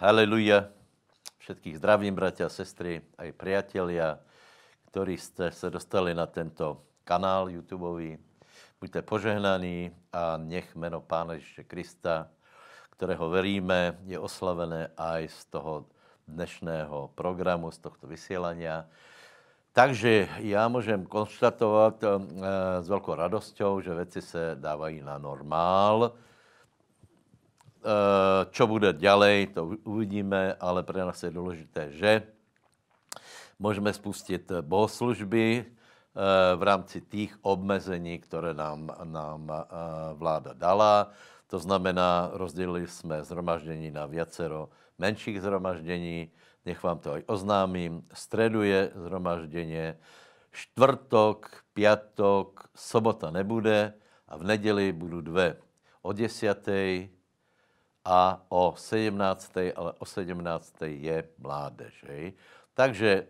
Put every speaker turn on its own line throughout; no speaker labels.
Haleluja. Všetkých zdravím, bratia a sestry, aj priatelia, ktorí ste se dostali na tento kanál YouTube. Buďte požehnaní a nech meno Pána Ježíše Krista, kterého veríme, je oslavené aj z toho dnešného programu, z tohto vysielania. Takže já můžem konštatovat eh, s velkou radostí, že věci se dávají na normál co eh, bude dělej, to uvidíme, ale pro nás je důležité, že můžeme spustit bohoslužby eh, v rámci těch obmezení, které nám, nám eh, vláda dala. To znamená, rozdělili jsme zhromaždění na viacero menších zhromaždění, nech vám to aj oznámím. Středu je zhromažděně, čtvrtok, pětok, sobota nebude a v neděli budou dve. O desiatej, a o 17. ale o 17. je mládež. Hej. Takže e,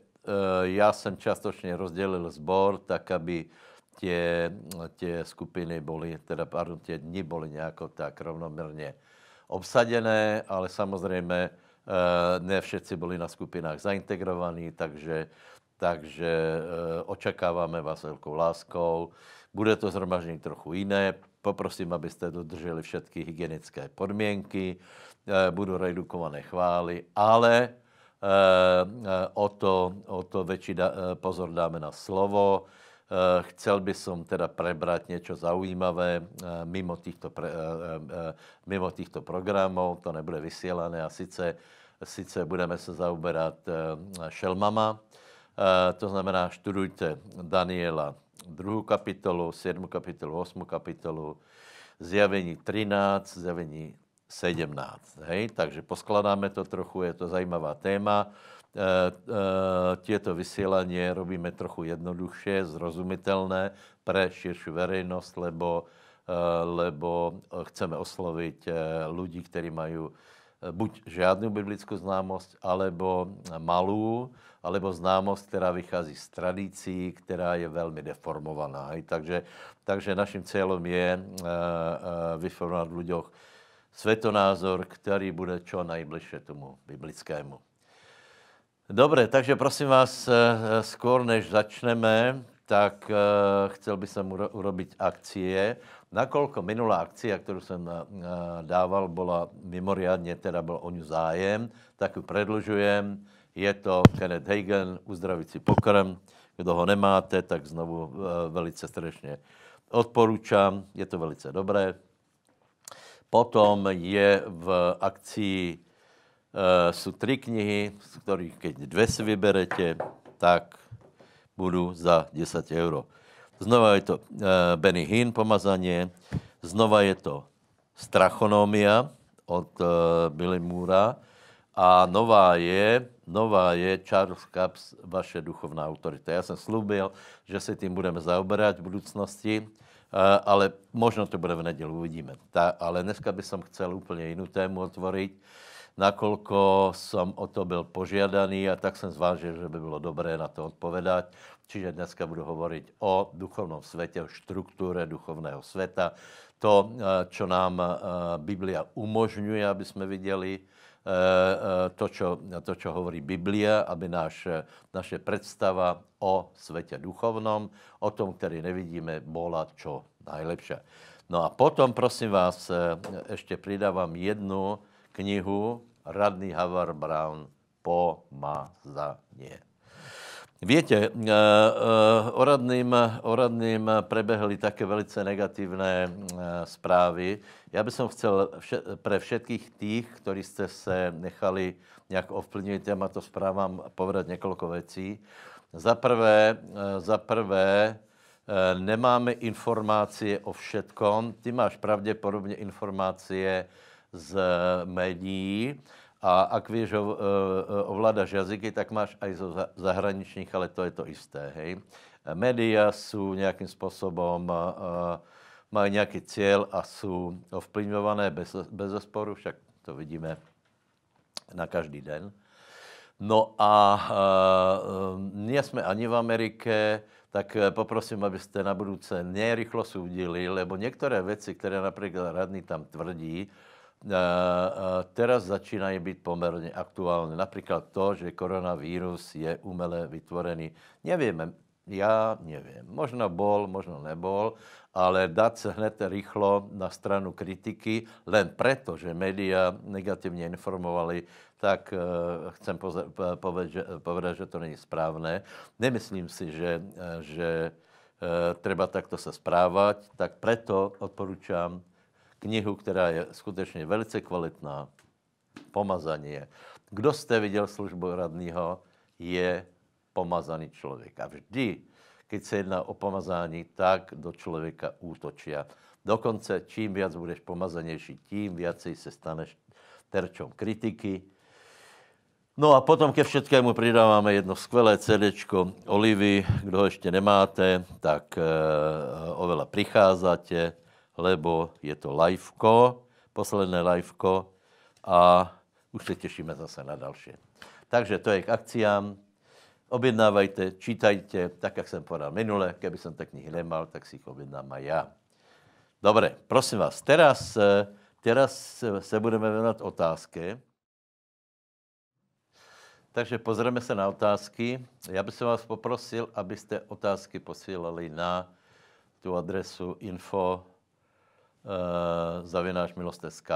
já jsem částečně rozdělil sbor tak, aby tě, tě skupiny byly, teda pardon, tě dny byly nějak tak rovnoměrně obsadené, ale samozřejmě e, ne všetci byli na skupinách zaintegrovaní, takže, takže e, očekáváme vás velkou láskou. Bude to zhromaždění trochu jiné, Poprosím, abyste dodrželi všechny hygienické podmínky, eh, budou redukované chvály, ale eh, eh, o to, o to větší pozor dáme na slovo. Chcel by som teda prebrať niečo zaujímavé mimo týchto, pre, mimo týchto programov, to nebude vysielané a sice, sice budeme se zaoberat šelmama, to znamená študujte Daniela druhou kapitolu, sedmou kapitolu, osmou kapitolu, zjavení 13, zjavení 17. Hej? Takže poskladáme to trochu, je to zajímavá téma. E, e, tieto vysielanie robíme trochu jednoduchšie, zrozumitelné pre širšiu verejnosť, lebo, e, lebo chceme osloviť e, ľudí, ktorí majú buď žádnou biblickou známost, alebo malou, alebo známost, která vychází z tradicí, která je velmi deformovaná. Takže, takže naším cílem je eh, eh, vyformovat v lidech světonázor, který bude čo nejbližší tomu biblickému. Dobře, takže prosím vás, eh, skôr než začneme, tak eh, chcel by som urobiť akcie. Nakolko minulá akcia, ktorú som eh, dával, bola mimoriadne, teda bol o ňu zájem, tak ju predlžujem. Je to Kenneth Hagen, uzdravící pokrm. Kdo ho nemáte, tak znovu eh, velice strašně odporúčam. Je to velice dobré. Potom je v akcii, uh, jsou tři knihy, z kterých keď dvě si vyberete, tak Budu za 10 eur. Znova je to uh, Benny Hinn pomazanie, znova je to Strachonomia od uh, Billy Moora a nová je, nová je Charles Capps, vaše duchovná autorita. Já jsem slúbil, že se tím budeme zaoberať v budoucnosti, eh, ale možno to bude v neděli, uvidíme. Ta, ale dneska by som chcel úplně jinou tému otvoriť nakolko jsem o to byl požiadaný a tak jsem zvážil, že by bylo dobré na to odpovědět. Čiže dneska budu hovorit o duchovnom světě, o struktuře duchovného světa, to, eh, co nám eh, Biblia umožňuje, aby jsme viděli, eh, to, čo, to, čo hovorí Biblia, aby náš, naše představa o světě duchovnom, o tom, který nevidíme, byla čo nejlepší. No a potom, prosím vás, ještě přidávám jednu knihu Radný Havar Brown Pomazanie. Víte, eh, eh, o radným, o radným prebehli také velice negativné správy. Eh, já bych chtěl chcel vše, pre všetkých tých, kteří jste se nechali nejak ovplyvniť to zprávám povedat několik věcí. Za prvé, za prvé nemáme informácie o všetkom. Ty máš pravděpodobně informácie z médií a ak víš eh, eh, ovládáš jazyky, tak máš aj zo zahraničních, ale to je to isté. Hej. Média jsou nějakým způsobem, eh, mají nějaký cíl a jsou ovplyvňované bez, bez zesporu, však to vidíme na každý den. No a e, jsme ani v Amerike, tak poprosím, abyste na budouce nerychlo soudili, lebo některé věci, které například radný tam tvrdí, Eh, eh, teraz začínají být poměrně aktuální. Například to, že koronavírus je umele vytvorený. Nevíme, já nevím. Možná bol, možná nebol, ale dát se hned rychlo na stranu kritiky, len proto, že média negativně informovali, tak uh, chcem povedat, že, že to není správné. Nemyslím si, že, že uh, treba takto se správat, tak preto odporúčam knihu, která je skutečně velice kvalitná, pomazaní je. Kdo jste viděl službu radního, je pomazaný člověk. A vždy, když se jedná o pomazání, tak do člověka útočí. dokonce čím víc budeš pomazanější, tím víc se staneš terčom kritiky. No a potom ke všetkému přidáváme jedno skvělé CD Olivy. Kdo ho ještě nemáte, tak eh, e, přicházáte lebo je to liveko, posledné liveko a už se těšíme zase na další. Takže to je k akciám. Objednávajte, čítajte, tak jak jsem podal minule, keby jsem tak knihy nemal, tak si jich objednám a já. Dobre, prosím vás, teraz, teraz se budeme věnovat otázky. Takže pozrieme se na otázky. Já bych se vás poprosil, abyste otázky posílali na tu adresu info Eh, zavináš milost.sk,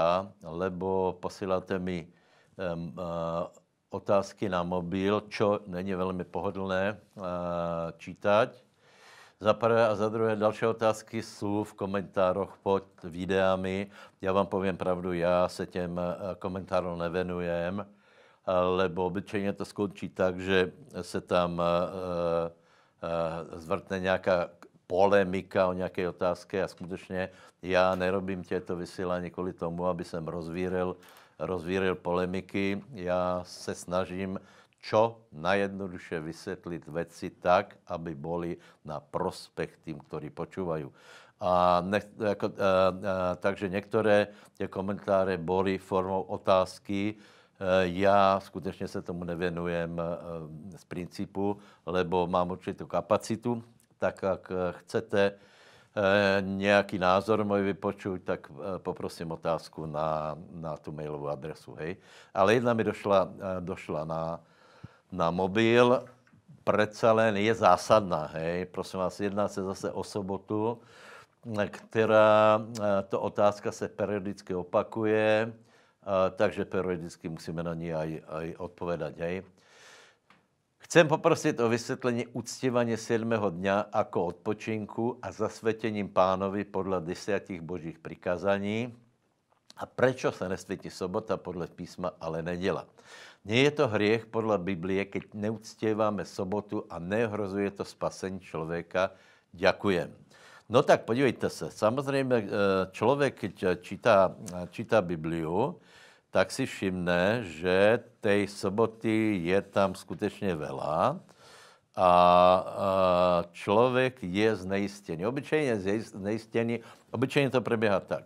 lebo posíláte mi eh, otázky na mobil, čo není velmi pohodlné eh, čítať. Za prvé a za druhé, další otázky jsou v komentároch pod videami. Já vám povím pravdu, já se těm komentářům nevenujem, lebo obyčejně to skončí tak, že se tam zvrtne nějaká polemika o nějaké otázce a skutečně já nerobím těto vysílání kvůli tomu, aby jsem rozvíril, rozvíril polemiky. Já se snažím čo najjednoduše vysvětlit věci tak, aby byly na prospech tým, kteří počívají. A ne, jako, a, eh, a, eh, takže některé ty komentáře byly formou otázky. Eh, já skutečně se tomu nevěnujem z principu, lebo mám určitou kapacitu tak jak eh, chcete eh, nějaký názor můj vypočuť, tak eh, poprosím otázku na, na tu mailovou adresu, hej. Ale jedna mi došla, došla na, na mobil, přece len je zásadná, hej. Prosím vás, jedná se zase o sobotu, která, to otázka se periodicky opakuje, takže periodicky musíme na ní aj, aj odpovedať, hej. Chcem poprosit o vysvětlení uctivaně 7. dňa jako odpočinku a zasvětěním pánovi podle desiatich božích přikázaní a prečo se nesvětí sobota podle písma, ale neděla. Nie je to hriech podle Biblie, keď neuctěváme sobotu a neohrozuje to spasení člověka. Děkujem. No tak podívejte se, samozřejmě eh, člověk, keď čítá, čítá Bibliu, tak si všimne, že té soboty je tam skutečně velá a, člověk je znejistěný. Obyčejně znejistěný, obyčejně to probíhá tak.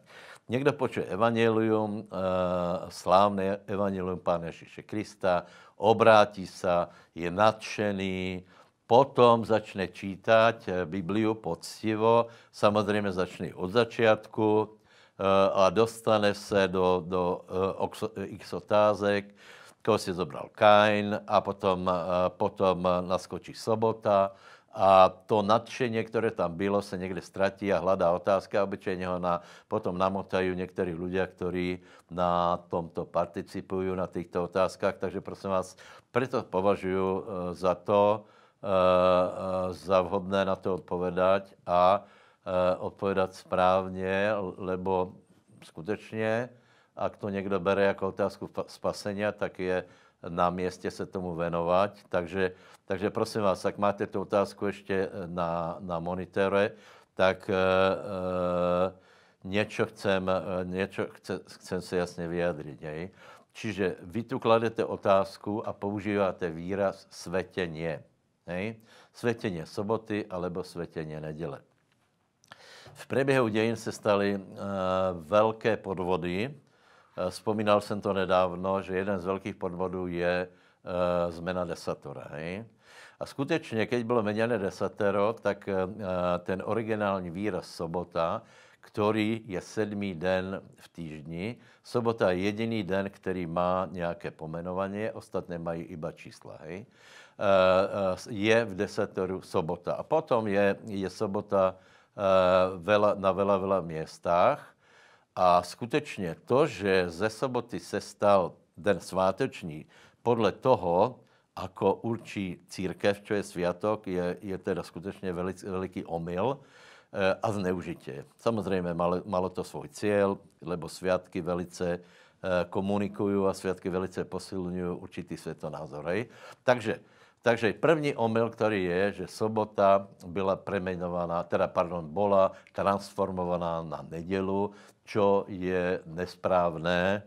Někdo počuje evangelium, eh, slávné evangelium Pána Ježíše Krista, obrátí se, je nadšený, potom začne čítat eh, Bibliu poctivo, samozřejmě začne od začátku, Eh, a dostane se do, do eh, x otázek, koho si zobral Kain a potom, eh, potom naskočí sobota a to nadšení, které tam bylo, se někde ztratí a hledá otázka. Obyčejně ho na, potom namotají někteří lidé, kteří na tomto participují, na těchto otázkách. Takže prosím vás, proto považuji za to, za vhodné na to odpovedať a Eh, odpovědat správně, lebo skutečně, ak to někdo bere jako otázku spasení, tak je na městě se tomu věnovat. Takže, takže prosím vás, jak máte tu otázku ještě na, na monitore, tak e, něco chcem, něco chce, chcem se jasně vyjadřit. Jej? Čiže vy tu kladete otázku a používáte výraz svetěně. Hej? Svetěně soboty alebo svetěně neděle. V průběhu dějin se staly eh, velké podvody. Eh, vzpomínal jsem to nedávno, že jeden z velkých podvodů je eh, zmena desatora. Hej? A skutečně, když bylo měněné desatero, tak ten originální výraz sobota, který je sedmý den v týždni. Sobota je jediný den, který má nějaké pomenování, ostatné mají iba čísla. Hej? Je v desatoru sobota. A potom je, je sobota Eh, vela, na vela, vela městách. A skutečně to, že ze soboty se stal den sváteční, podle toho, ako určí církev, čo je sviatok, je, je teda skutečně velic, veliký omyl eh, a zneužitě. Samozřejmě malo, malo to svůj cíl, lebo sviatky velice eh, komunikují a sviatky velice posilňují určitý světonázor. Takže takže první omyl, který je, že sobota byla premenovaná, teda pardon, byla transformovaná na nedělu, čo je nesprávné,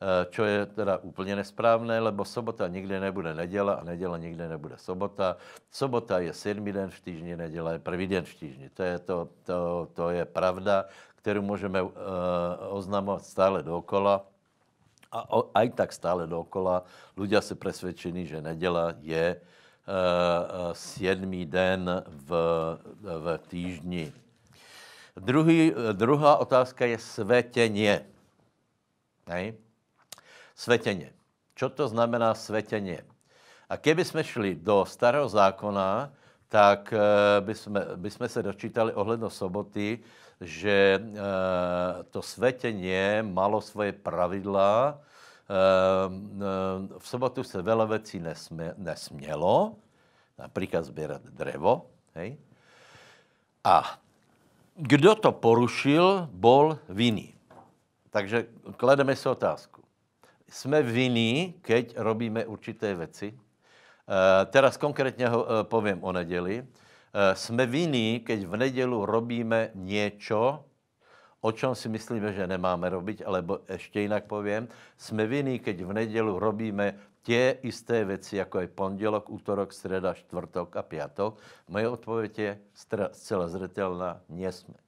eh, čo je teda úplně nesprávné, lebo sobota nikdy nebude neděla a neděla nikdy nebude sobota. Sobota je sedmý den v týždni, neděla je první den v týždni. To je, to, to, to je pravda, kterou můžeme uh, oznamovat stále dokola a aj tak stále dokola. Ľudia se presvedčení, že neděla je uh, siedmý den v, v týždni. Druhý, druhá otázka je svetenie. Hej? Svetenie. Čo to znamená svetenie? A keby jsme šli do starého zákona, tak eh, by jsme, by jsme se dočítali ohledno soboty, že eh, to svetenie malo svoje pravidla. Eh, eh, v sobotu se veľa vecí nesmě, nesmělo, například sbírat drevo. Hej? A kdo to porušil, bol vinný. Takže klademe si otázku. Jsme vinní, keď robíme určité věci. Teraz konkrétně ho povím o neděli. Eh, jsme vinní, keď v nedělu robíme něco, o čem si myslíme, že nemáme robiť, alebo ještě jinak povím, jsme vinní, keď v nedělu robíme tě isté věci, jako je pondělok, útorok, středa, čtvrtok a pátek. Moje odpověď je zcela zřetelná, nesme.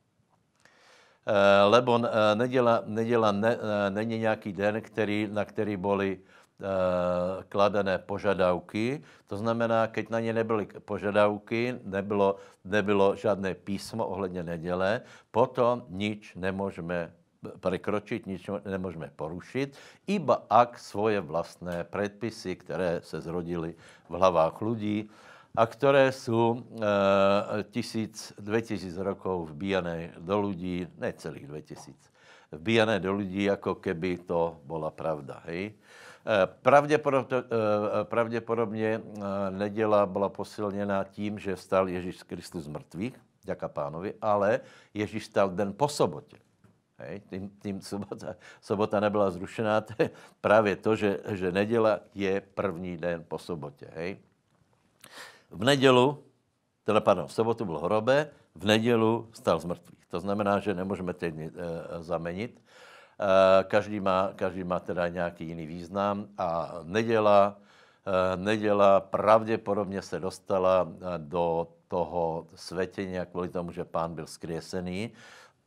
Eh, lebo eh, neděla, neděla ne, není nějaký den, který, na který byly Eh, kladené požadavky, to znamená, keď na ně nebyly požadavky, nebylo, nebylo žádné písmo ohledně neděle, potom nič nemůžeme prekročit, nič nemůžeme porušit, iba ak svoje vlastné předpisy, které se zrodily v hlavách lidí a které jsou e, tisíc, 2000 rokov vbíjané do lidí, ne celých tisíc, vbíjané do lidí, jako keby to byla pravda, hej? Pravděpodobně, eh, pravděpodobně eh, neděla byla posilněna tím, že stal Ježíš Kristus z mrtvých, děka pánovi, ale Ježíš stal den po sobotě. Hej, tím, tím sobota, sobota nebyla zrušená, to je právě to, že, že neděla je první den po sobotě. Hej. V nedělu, teda pardon, v sobotu byl hrobe, v nedělu stal z mrtvých. To znamená, že nemůžeme teď e, zamenit. Eh, každý má, každý má teda nějaký jiný význam a neděla, eh, neděla pravděpodobně se dostala eh, do toho světění kvůli tomu, že pán byl skriesený,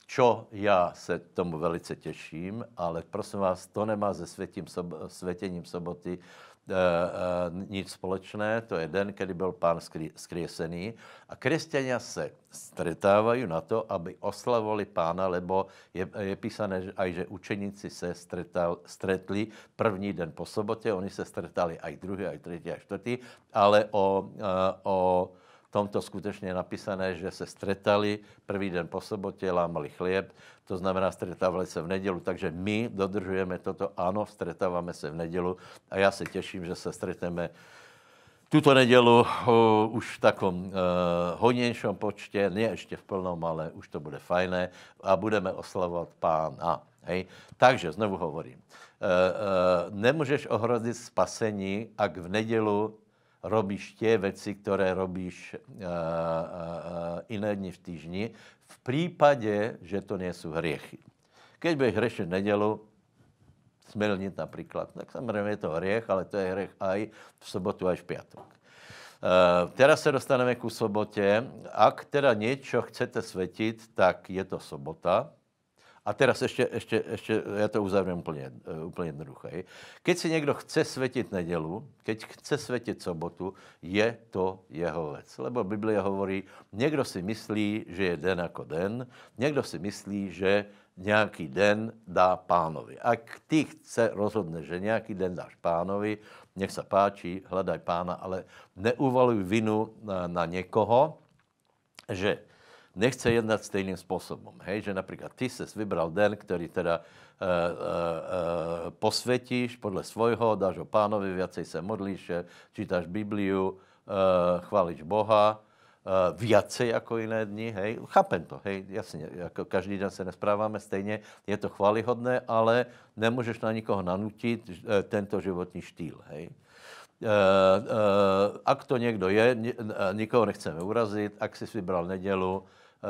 čo já se tomu velice těším, ale prosím vás, to nemá se světím, sob, světěním soboty Eh, eh, nic společné, to je den, kdy byl pán skriesený a křesťania se stretávají na to, aby oslavovali pána, lebo je, je písané že aj, že učeníci se stretal, stretli první den po sobotě, oni se stretali aj druhý, aj třetí, aj čtvrtý, ale o, eh, o tomto skutečně je napísané, že se stretali první den po sobotě, lámali chlieb, to znamená stretávali se v nedělu, takže my dodržujeme toto, ano, stretáváme se v nedělu a já se těším, že se stretneme tuto nedělu už v takom uh, e, hodnějším počtě, ne ještě v plnom, ale už to bude fajné a budeme oslavovat pána. Hej? Takže znovu hovorím, uh, uh, nemůžeš ohrozit spasení, ak v nedělu robíš tie veci, které robíš eh, eh, eh, iné dni v týždni, v případě, že to nejsou hriechy. Keď budeš hrešiť nedělu, smilnit například, tak samozřejmě je to hriech, ale to je hriech aj v sobotu, aj v piatok. Uh, teraz se dostaneme ku sobotě. Ak teda něco chcete světit, tak je to sobota. A teraz ještě, ještě, ještě já to uzavřem úplně, eh, úplně jednoduché. Keď si někdo chce světit nedělu, keď chce světit sobotu, je to jeho věc. Lebo Biblia hovorí, někdo si myslí, že je den jako den, někdo si myslí, že nějaký den dá pánovi. A ty chce rozhodne, že nějaký den dáš pánovi, nech se páčí, hledaj pána, ale neuvaluj vinu na, na někoho, že nechce jednat stejným způsobem. Hej, že například ty ses vybral den, který teda uh, uh, uh, posvětíš podle svojho, dáš ho pánovi, viacej se modlíš, čítáš Bibliu, uh, chválíš Boha, Uh, viacej jako jiné dny, hej, chápem to, hej, jasně, jako každý den se nespráváme stejně, je to chválihodné, ale nemůžeš na nikoho nanutit tento životní štýl, hej. Uh, uh, ak to někdo je, nikoho nechceme urazit, ak jsi vybral nedělu, Eh,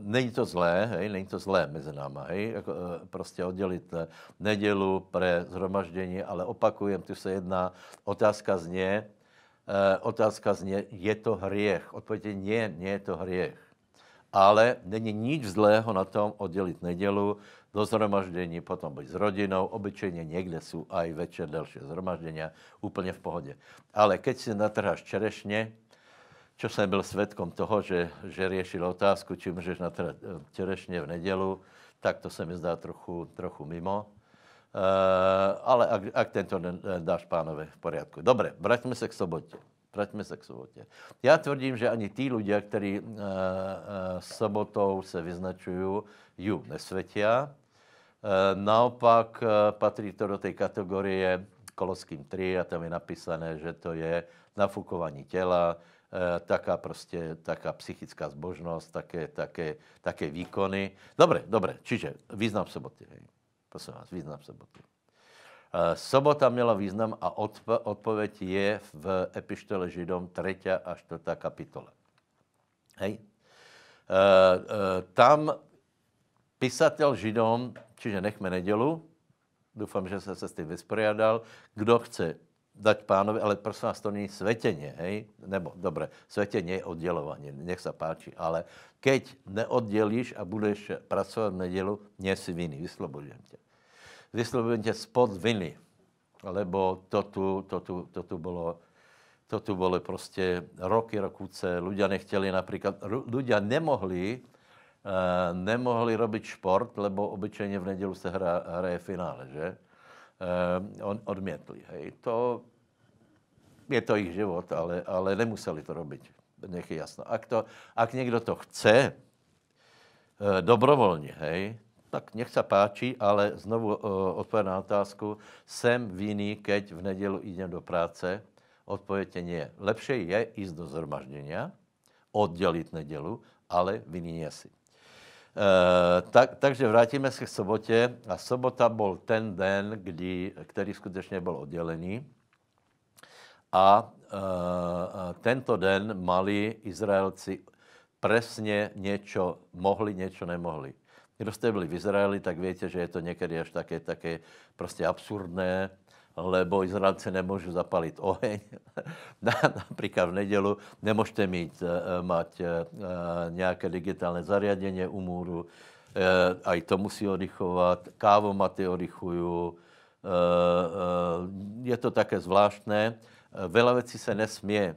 není to zlé, hej, není to zlé mezi náma, hej, jako, eh, prostě oddělit eh, nedělu pre zhromaždění, ale opakujem, tu se jedná, otázka zně, otázka zně, je to hriech? Odpověď je nie, nie je to hriech. Ale není nic zlého na tom oddělit nedělu do zhromaždění, potom být s rodinou, obyčejně někde jsou aj večer delší zhromaždění, úplně v pohodě. Ale keď si natrháš čerešně, čo jsem byl svědkem toho, že, že řešil otázku, či můžeš na terešně v nedělu, tak to se mi zdá trochu, trochu mimo. Uh, ale ak, ak tento dáš pánové v poriadku. Dobre, vraťme se k sobotě. Vraťme se k sobotě. Já tvrdím, že ani tí lidé, kteří uh, uh, sobotou se vyznačují, ju nesvětia. Uh, naopak uh, patří to do té kategorie Koloským 3 a tam je napísané, že to je nafukování těla, Eh, taká prostě, taká psychická zbožnost, také, také, také výkony. Dobre, dobre, čiže význam soboty. Hej. Prosím vás, význam soboty. Eh, sobota měla význam a odpo- odpověď je v epištole Židom 3. a 4. kapitole. Hej. Eh, tam pisatel Židom, čiže nechme nedělu, doufám, že se, se s tím vysporiadal, kdo chce dať pánovi, ale prosím vás, to není svetenie, hej? Nebo, dobre, svetenie je oddelovanie, nech sa páči, ale keď neoddelíš a budeš pracovať v nedelu, nie si viny, vyslobodujem ťa. Vyslobodujem ťa spod viny, lebo to tu, to tu, to tu bolo, to tu bolo proste roky, rokuce, ľudia nechtěli napríklad, ľudia nemohli, eh, nemohli robiť šport, lebo obyčejně v nedelu se hra, hraje finále, že? Eh, on, odmětli. Hej. To, je to jejich život, ale, ale nemuseli to robit. Nech je jasno. Ak, to, ak někdo to chce, eh, dobrovolně, hej, tak nech se páčí, ale znovu eh, odpověď na otázku. Jsem vinný, keď v nedělu jdem do práce? Odpověď je nie. Lepší je jít do zhromaždění, oddělit nedělu, ale vinný si. Eh, tak, takže vrátíme se k sobotě. A sobota byl ten den, kdy, který skutečně byl oddělený. A e, tento den mali Izraelci přesně něco, mohli, něco nemohli. Kdo jste byli v Izraeli, tak víte, že je to někdy až také, také prostě absurdné, lebo Izraelci nemůžu zapalit oheň. Například v nedělu nemůžete mít, eh, mať eh, nějaké digitální zariadení u můru, eh, aj to musí oddychovat, kávomaty oddychují, je to také zvláštné. Vela věcí se nesmie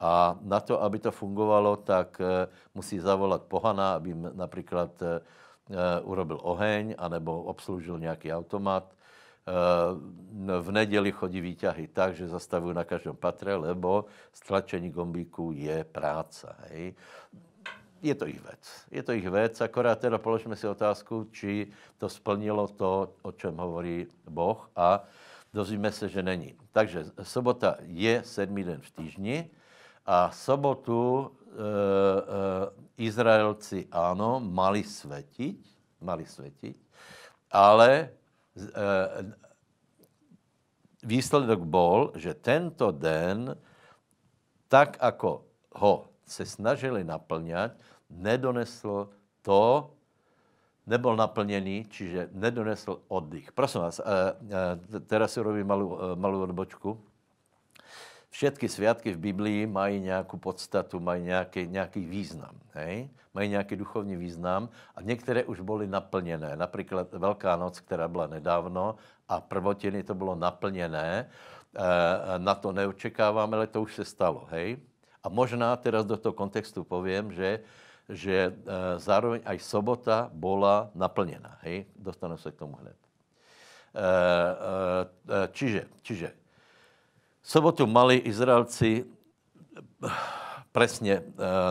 a na to, aby to fungovalo, tak musí zavolat pohana, aby například urobil oheň anebo obslužil nějaký automat Eh, v neděli chodí výťahy tak, že zastavují na každém patre, lebo stlačení gombíku je práce. Hej. Je to jich věc. Je to jich věc, akorát teda položme si otázku, či to splnilo to, o čem hovorí Boh a dozvíme se, že není. Takže sobota je sedmý den v týždni a sobotu e, e, Izraelci ano, mali světit, mali světit, ale Eh, výsledek bol, že tento den, tak ako ho se snažili naplňať, nedoneslo to, nebyl naplněný, čiže nedonesl oddych. Prosím vás, eh, eh, teraz si robím malou, malou odbočku. Všetky sviatky v Biblii mají nějakou podstatu, mají nějaký, nějaký význam, hej? mají nějaký duchovní význam a některé už byly naplněné. Například Velká noc, která byla nedávno a prvotiny to bylo naplněné, e, na to neočekáváme, ale to už se stalo. Hej? A možná teraz do toho kontextu povím, že že e, zároveň aj sobota byla naplněna. Hej? Dostanu se k tomu hned. E, e, čiže, čiže sobotu mali Izraelci eh, přesně e,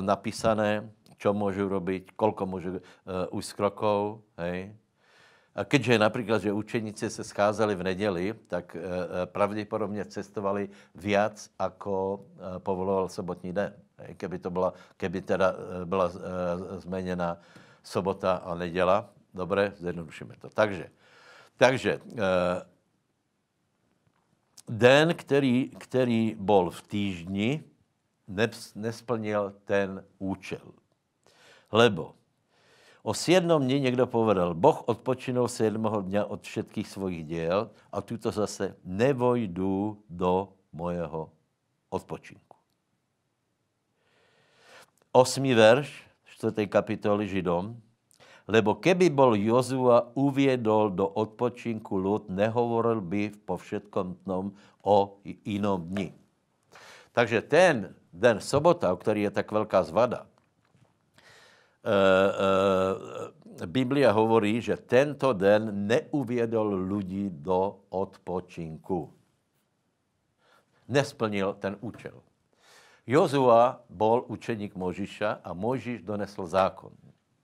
napísané, co můžu robiť, kolko můžu e, už z krokov, hej. A keďže například, že učeníci se scházeli v neděli, tak e, pravděpodobně cestovali viac, ako e, povoloval sobotní den. Hej. Keby, to byla, keby teda e, byla e, změněna sobota a neděla. dobře, zjednodušíme to. Takže, takže e, den, který, který byl v týždni, nesplnil ten účel. Lebo o siedmom dni někdo povedal, Boh odpočinul siedmoho dňa od všetkých svojich děl a tuto zase nevojdu do mojeho odpočinku. Osmý verš, čtvrté kapitoly Židom, Lebo keby bol Jozua uviedol do odpočinku ľud, nehovoril by v povšetkom tnom o inom dni. Takže ten den sobota, o který je tak velká zvada, e, e, Biblia hovorí, že tento den neuviedol lidi do odpočinku. Nesplnil ten účel. Jozua bol učeník Možiša a Možiš donesl zákon.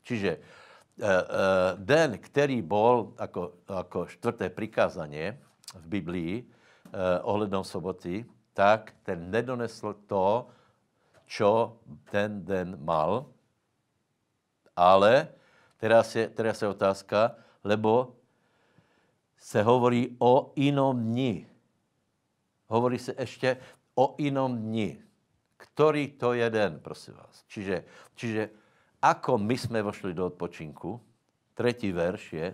Čiže Eh, eh, den, který bol jako, jako čtvrté přikázání v Biblii eh, ohledom soboty, tak ten nedonesl to, čo ten den mal, ale teraz je, teraz je otázka, lebo se hovorí o inom dni. Hovorí se ještě o inom dni. Který to je den, prosím vás. Čiže, čiže ako my jsme vošli do odpočinku. Tretí verš je,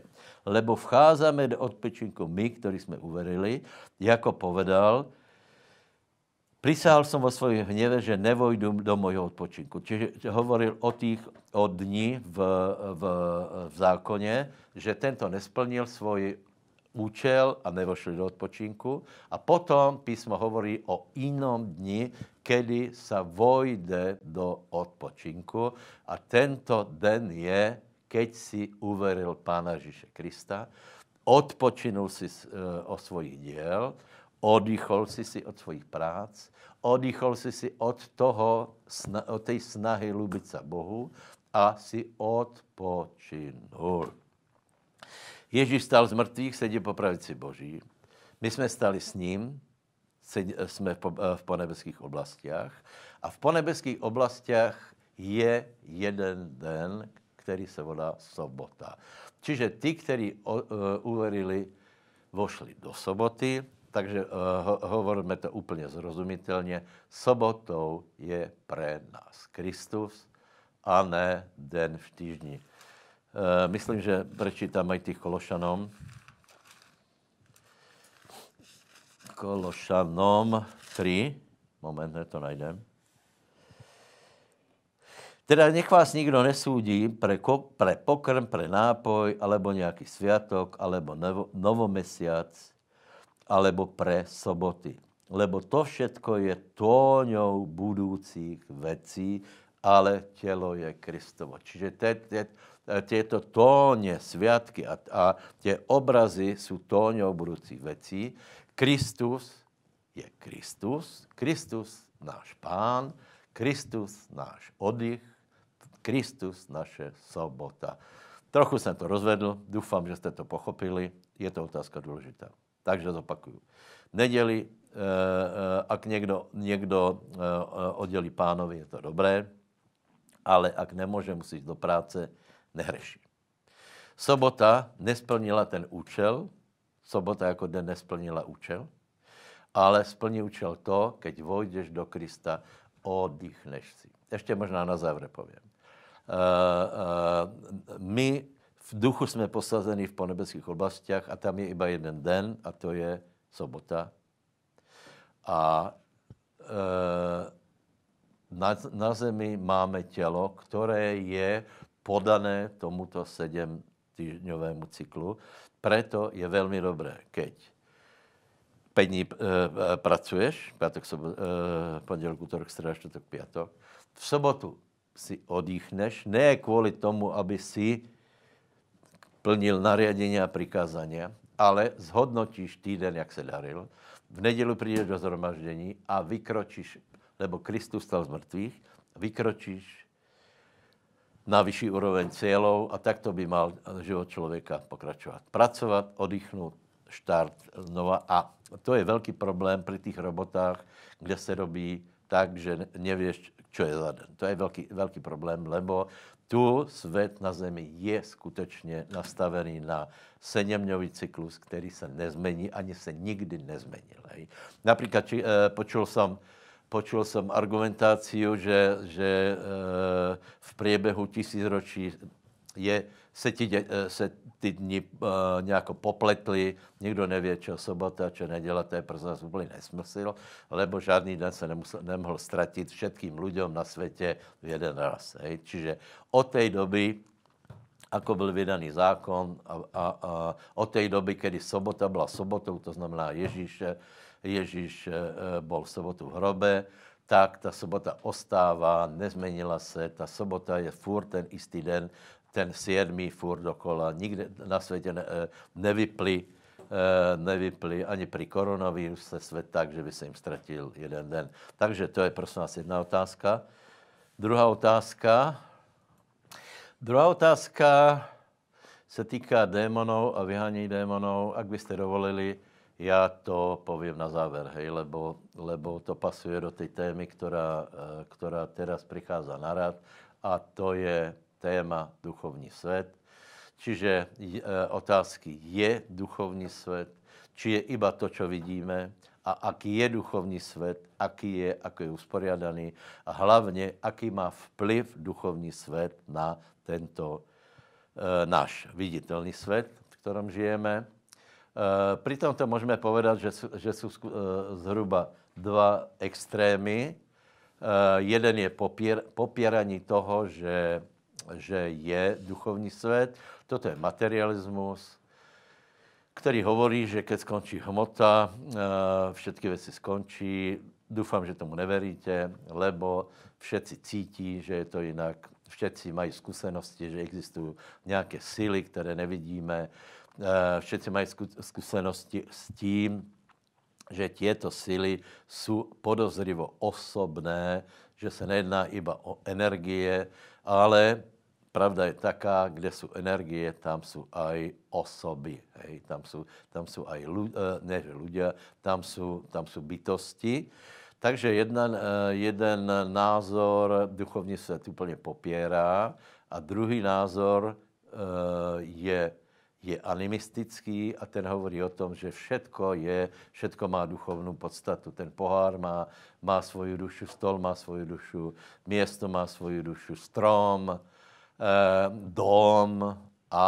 lebo vcházíme do odpočinku my, ktorí jsme uverili, jako povedal, Prisál som vo svojej hneve, že nevojdu do mojho odpočinku. Čiže hovoril o tých o dní v, v, v zákoně, že tento nesplnil svoj účel a nevošli do odpočinku. A potom písmo hovorí o inom dni, kedy se vojde do odpočinku. A tento den je, keď si uveril Pána Ježíše Krista, odpočinul si e, o svojich děl, oddychol si si od svojich prác, oddychol si si od toho, od tej snahy lubit se Bohu a si odpočinul. Ježíš stal z mrtvých, sedí po pravici Boží. My jsme stali s ním, sedí, eh, jsme eh, v ponebeských oblastiach. A v ponebeských oblastiach je jeden den, který se volá sobota. Čiže ty, kteří eh, uverili, vošli do soboty, takže uh, hovoríme to úplně zrozumitelně. Sobotou je pre nás Kristus a ne den v týždni. Eh, myslím, že prečítam aj tých Kološanom. Kološanom 3. Moment, ne, to najdem. Teda nech vás nikdo nesúdí pre, ko, pre pokrm, pre nápoj, alebo nějaký sviatok, alebo novo, novomesiac, alebo pre soboty. Lebo to všetko je tóňou budoucích vecí, ale tělo je Kristovo. Čiže te, te, tieto tóně sviatky a, a tie obrazy jsou tóňou budoucích věcí. Kristus je Kristus, Kristus náš pán, Kristus náš oddych, Kristus naše sobota. Trochu jsem to rozvedl, doufám, že jste to pochopili, je to otázka důležitá. Takže zopakuju. Neděli, eh, eh, ak někdo, někdo eh, oddělí pánovi, je to dobré, ale ak nemůže, musíš do práce, nehreší. Sobota nesplnila ten účel, sobota jako den nesplnila účel, ale splní účel to, keď vojdeš do Krista, oddychneš si. Ještě možná na závěr povím. Uh, uh, my v duchu jsme posazeni v ponebeských oblastiach a tam je iba jeden den a to je sobota. A uh, na, na zemi máme tělo, které je podané tomuto sedem týždňovému cyklu. Preto je velmi dobré, keď pení e, eh, pracuješ, pátek, sobo, e, eh, pondělok, útorok, středa, čtvrtek, pátek. V sobotu si odýchneš, ne kvůli tomu, aby si plnil nariadení a přikázání, ale zhodnotíš týden, jak se daril. V neděli přijdeš do zhromaždění a vykročíš, lebo Kristus stal z mrtvých, vykročíš na vyšší úroveň cieľov a tak to by mal život člověka pokračovat. Pracovat, oddychnout, štart znova a to je velký problém pri těch robotách, kde se robí tak, že nevieš, čo je za den. To je velký, velký problém, lebo tu svět na Zemi je skutečně nastavený na sedemňový cyklus, který se nezmení, ani se nikdy nezmenil. Hej. Například či, e, počul jsem počul jsem argumentaci, že, že eh, v průběhu tisícročí je, se, ti, eh, se ty dny eh, nějak popletly, nikdo neví, čo sobota, čo neděla, to je pro nás úplný nesmysl, lebo žádný den se nemusel, nemohl ztratit všetkým lidem na světě v jeden raz. Hej. Čiže od té doby, ako byl vydaný zákon a, a, a od té doby, kdy sobota byla sobotou, to znamená Ježíše, Ježíš eh, bol v sobotu v hrobe, tak ta sobota ostává, nezmenila se, ta sobota je furt ten istý den, ten siedmý furt dokola, nikde na světě ne, eh, nevyply, eh, nevypli, ani pri koronaviru se svět tak, že by se jim ztratil jeden den. Takže to je prosím vás jedna otázka. Druhá otázka, druhá otázka se týká démonů a vyhání démonů, ak byste dovolili, já to povím na záver, hej, lebo, lebo to pasuje do té témy, která eh, která teraz přichází na rad a to je téma duchovní svět. Čiže e, otázky, je duchovní svět, či je iba to, co vidíme a aký je duchovní svět, aký je, ako je usporiadaný a hlavně, aký má vplyv duchovní svět na tento e, náš viditelný svět, v kterém žijeme. Eh, Pritom to můžeme povedať, že že jsou eh, zhruba dva extrémy. Eh, jeden je popier, popieranie toho, že, že je duchovní svět. Toto je materialismus, který hovorí, že keď skončí hmota, všetky věci skončí. Doufám, že tomu neveríte, lebo všetci cítí, že je to jinak. Všetci mají zkušenosti, že existují nějaké síly, které nevidíme. Eh, všetci mají zkušenosti s tím, že tyto síly jsou podozrivo osobné, že se nejedná iba o energie, ale pravda je taká, kde jsou energie, tam jsou aj osoby, hej? tam jsou, tam jsou aj eh, ľudia, tam jsou, tam jsou bytosti. Takže jeden, eh, jeden názor duchovní svět úplně popírá a druhý názor je je animistický a ten hovorí o tom, že všetko je, všetko má duchovnou podstatu. Ten pohár má, má svoju dušu, stol má svoju dušu, město má svoju dušu, strom, eh, dom a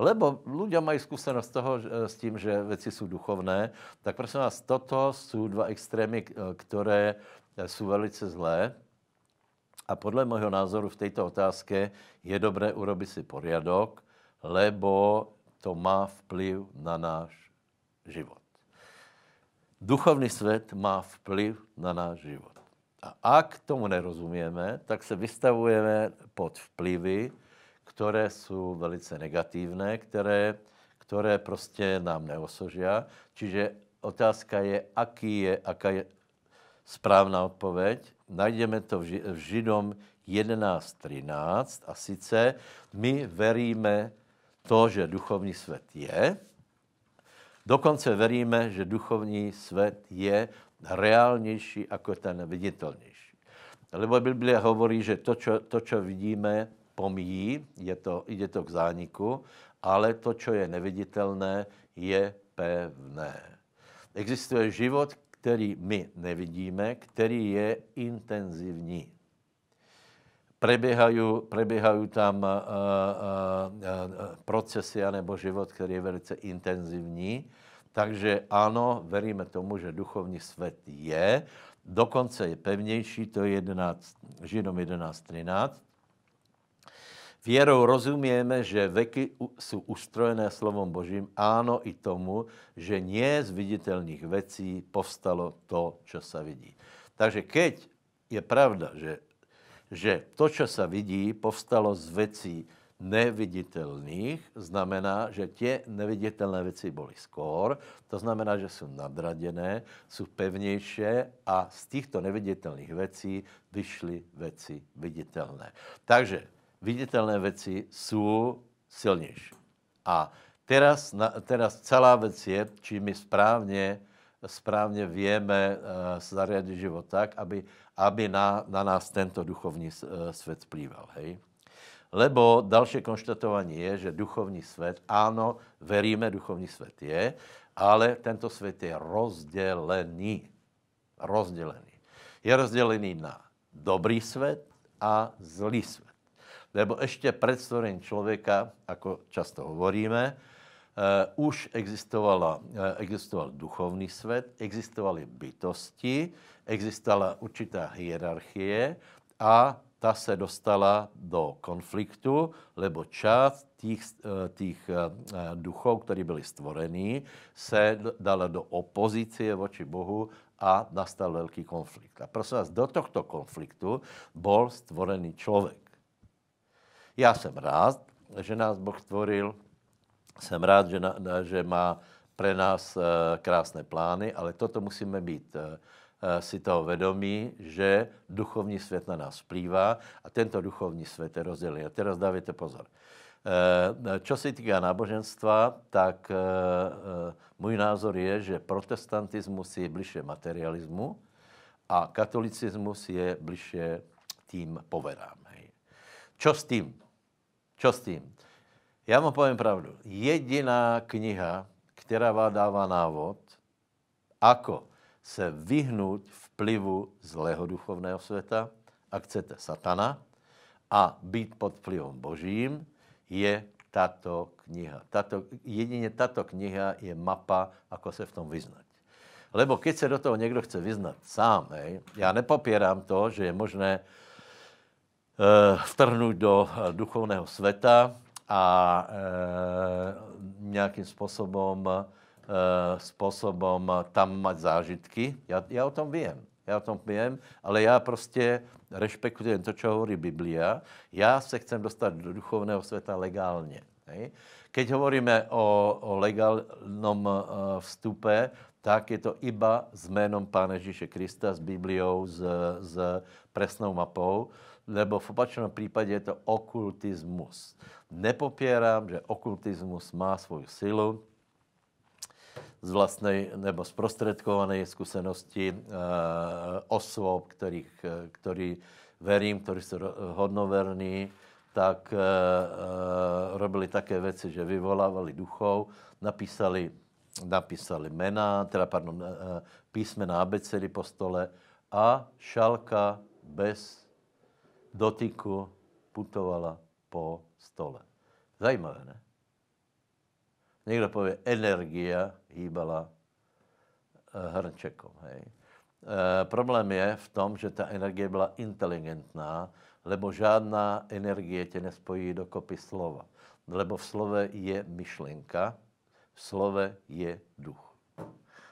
Lebo ľudia mají zkušenost toho, s tím, že věci jsou duchovné, tak prosím vás, toto jsou dva extrémy, které jsou velice zlé. A podle mého názoru v této otázce je dobré urobit si poriadok, lebo to má vplyv na náš život. Duchovný svět má vplyv na náš život. A ak tomu nerozumíme, tak se vystavujeme pod vplyvy, které jsou velice negativné, které, které prostě nám neosožia. Čiže otázka je, aký je, aká je správná odpověď. Najdeme to v Židom 11.13 a sice my veríme to, že duchovní svět je. Dokonce veríme, že duchovní svět je reálnější jako ten viditelnější. Lebo Biblia hovorí, že to, čo, to, čo vidíme, pomíjí, je to, jde to k zániku, ale to, co je neviditelné, je pevné. Existuje život, který my nevidíme, který je intenzivní. Preběhají prebiehajú tam uh, uh, uh, procesy anebo život, který je velice intenzivní. Takže ano, veríme tomu, že duchovní svět je, dokonce je pevnější, to je 11, Žinom 11.13. Věrou rozumíme, že veky jsou ustrojené slovom Božím, ano i tomu, že nie z viditelných věcí povstalo to, co se vidí. Takže keď je pravda, že že to, co se vidí, povstalo z věcí neviditelných, znamená, že tě neviditelné věci byly skôr, to znamená, že jsou nadradené, jsou pevnější a z těchto neviditelných věcí vyšly věci viditelné. Takže viditelné věci jsou silnější. A teraz, na, teraz celá věc je, či my správně správně víme uh, zariadit život tak, aby, aby na, na nás tento duchovní eh, svět splýval. Hej? Lebo další konštatování je, že duchovní svět, ano, veríme, duchovní svět je, ale tento svět je rozdělený. Rozdělený. Je rozdělený na dobrý svět a zlý svět. Lebo ještě před člověka, jako často hovoríme, Uh, už existovala, uh, existoval duchovní svět, existovaly bytosti, existovala určitá hierarchie a ta se dostala do konfliktu, lebo část těch, eh, těch duchov, které byly stvorení, se dala do opozice voči Bohu a nastal velký konflikt. A prosím vás, do tohto konfliktu byl stvorený člověk. Já jsem rád, že nás Boh stvoril jsem rád, že, na, že má pre nás eh, krásné plány, ale toto musíme být eh, eh, si toho vědomí, že duchovní svět na nás vplývá a tento duchovní svět je rozdělený. A teraz dávajte pozor. Co se týká náboženstva, tak můj názor je, že protestantismus je bližší materialismu a katolicismus je bližší tím poverám. Co s tím? Co s tím? Já vám povím pravdu. Jediná kniha, která vám dává návod, ako se vyhnout vplyvu zlého duchovného světa, a chcete satana, a být pod vplyvom božím, je tato kniha. Tato, jedině tato kniha je mapa, ako se v tom vyznat. Lebo keď se do toho někdo chce vyznat sám, hej, já nepopírám to, že je možné e, vtrhnout do duchovného světa, a eh, nějakým způsobem eh, způsobem tam mať zážitky. Já, já o tom vím. Já o tom vím, ale já prostě rešpektujem to, co hovorí Biblia. Já se chcem dostat do duchovného světa legálně. Hej? Keď hovoríme o, o legálnom e, vstupe, tak je to iba s jménem Pána Ježíše Krista, s Bibliou, s, s presnou mapou lebo v opačném případě je to okultismus. Nepopírám, že okultismus má svou silu z vlastnej nebo zprostředkované zkušenosti e, osob, kterých, eh, který verím, kteří jsou hodnoverní, tak e, robili také věci, že vyvolávali duchov, napísali, napísali jména, teda pardon, e, písmena abecedy po stole a šalka bez dotyku putovala po stole. Zajímavé, ne? Někdo pově, energie hýbala eh, hrnčekom. Hej. E, problém je v tom, že ta energie byla inteligentná, lebo žádná energie tě nespojí dokopy slova. Lebo v slove je myšlenka, v slove je duch.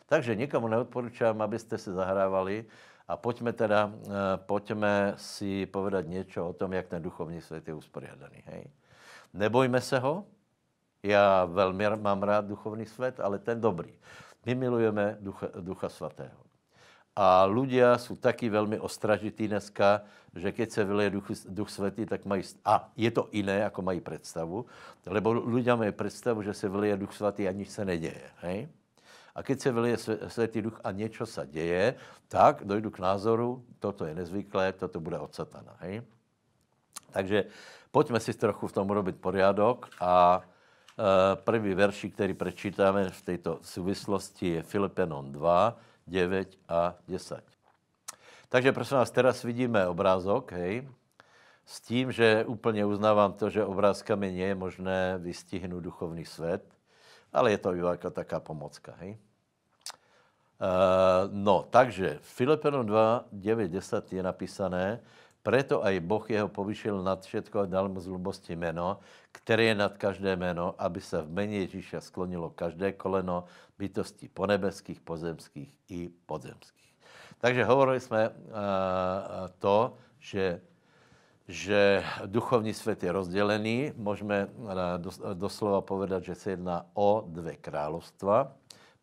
Takže nikomu neodporučám, abyste se zahrávali a pojďme teda, eh, pojďme si povedat něco o tom, jak ten duchovní svět je uspořádaný. Hej? Nebojme se ho, já velmi mám rád duchovní svět, ale ten dobrý. My milujeme ducha, ducha svatého. A ľudia jsou taky velmi ostražití dneska, že keď se vyleje duch, duch svatý, tak mají... A je to jiné, jako mají představu, lebo ľudia mají představu, že se vyleje duch svatý, aniž se neděje. Hej? A keď se vylije Světý duch a něco se děje, tak dojdu k názoru, toto je nezvyklé, toto bude od satana. Hej? Takže pojďme si trochu v tom urobit poriadok a eh, první verši, který prečítáme v této souvislosti je Filipenon 2, 9 a 10. Takže prosím vás, teraz vidíme obrázok, hej, s tím, že úplně uznávám to, že obrázkami nie je možné vystihnout duchovní svět, ale je to jako taká pomocka, hej. Eh, no, takže v Filipenom 2, 9, 10 je napísané, Preto aj Boh jeho povyšil nad všetko a dal mu z ľubosti meno, které je nad každé meno, aby se v mene Ježíša sklonilo každé koleno bytosti ponebeských, pozemských i podzemských. Takže hovorili jsme uh, to, že že duchovní svět je rozdělený. Můžeme eh, doslova povedat, že se jedná o dvě královstva.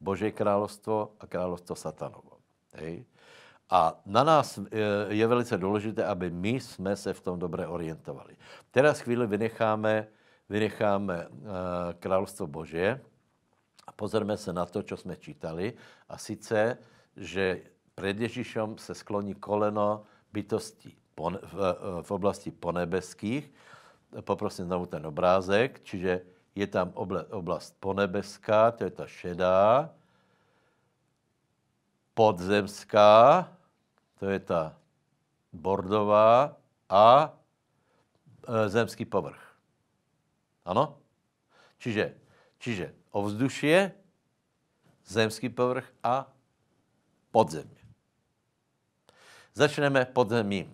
Boží královstvo a královstvo satanovo. Hej? A na nás e, je velice důležité, aby my jsme se v tom dobře orientovali. Teraz chvíli vynecháme, vynecháme e, královstvo Bože a pozrme se na to, co jsme čítali. A sice, že před Ježíšem se skloní koleno bytostí v, e, v oblasti ponebeských. Poprosím znovu ten obrázek, čiže je tam oblast ponebeská, to je ta šedá, podzemská, to je ta bordová a e, zemský povrch. Ano? Čiže, čiže ovzdušie, zemský povrch a podzemě. Začneme podzemím.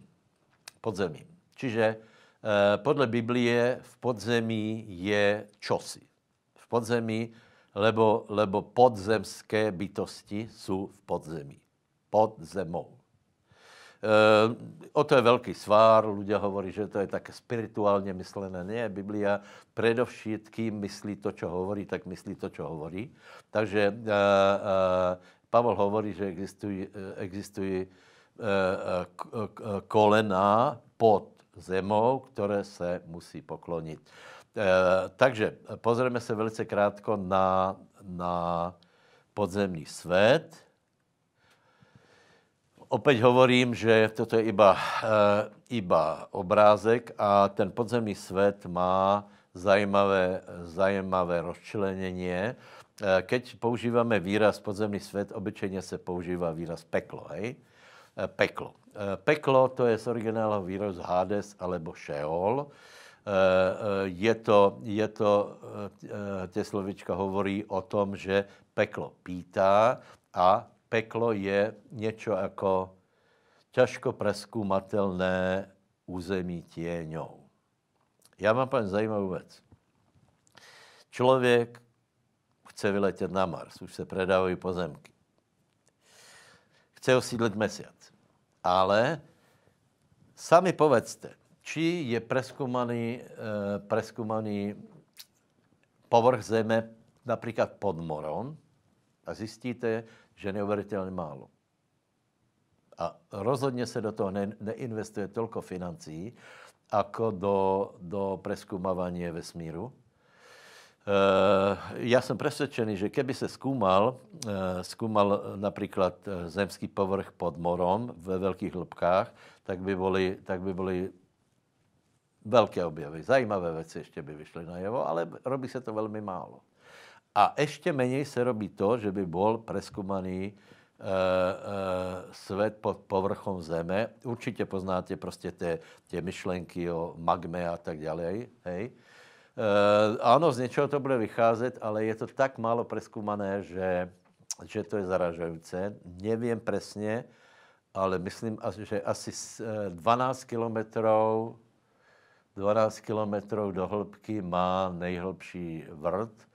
Podzemím. Čiže Eh, podle Biblie v podzemí je čosi. V podzemí, lebo, lebo podzemské bytosti jsou v podzemí. Pod zemou. E, o to je velký svár, lidé hovorí, že to je také spirituálně myslené. Ne, Biblia Predovšetkým myslí to, co hovorí, tak myslí to, co hovorí. Takže e, e, Pavel hovorí, že existují, existují kolena pod zemou, které se musí poklonit. E, takže eh, pozrieme se velice krátko na, na podzemní svět. Opět hovorím, že toto je iba, e, iba obrázek a ten podzemní svět má zajímavé, zajímavé rozčlenění. Keď používáme výraz podzemní svět, obyčejně se používá výraz peklo. Hej? Eh, peklo. Eh, peklo to je z originálu výraz Hades alebo Sheol. Eh, je to, je to, tě slovička hovorí o tom, že peklo pítá a peklo je něco jako ťažko preskúmatelné území těňou. Já mám pan zajímavou věc. Člověk chce vyletět na Mars, už se predávají pozemky. Chce osídlit mesiac ale sami povedzte, či je preskúmaný, e, eh, preskúmaný povrch zeme například pod morom a zjistíte, že neuvěřitelně málo. A rozhodně se do toho ne, neinvestuje tolko financí, jako do, do preskúmavania vesmíru. Eh, já jsem přesvědčený, že keby se skúmal, skúmal eh, například eh, zemský povrch pod morom ve velkých hlubkách, tak by byly tak by byly velké objevy, Zajímavé věci, ještě by vyšly na jevo, ale robí se to velmi málo. A ještě méně se robí to, že by byl preskumaný Uh, svět pod povrchom Zeme. Určitě poznáte prostě ty myšlenky o magme a tak dále. Hej? Eh, ano, z něčeho to bude vycházet, ale je to tak málo preskumané, že, že to je zaražajúce. Nevím přesně, ale myslím, že asi 12 eh, kilometrů 12 km do hĺbky má nejhlbší vrt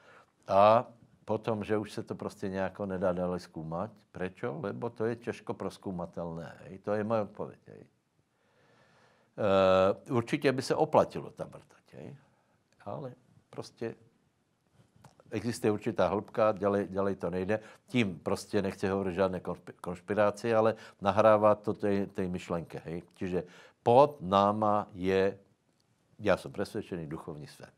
a potom, že už se to prostě nějako nedá dále zkoumat. Proč? Lebo to je těžko proskoumatelné. To je moje odpověď. Eh, určitě by se oplatilo tam vrtat ale prostě existuje určitá hĺbka, dělej, dělej to nejde. Tím prostě nechci hovořit žádné konšpiráci, ale nahrává to té, myšlenky. Hej? Čiže pod náma je, já jsem přesvědčený, duchovní svět.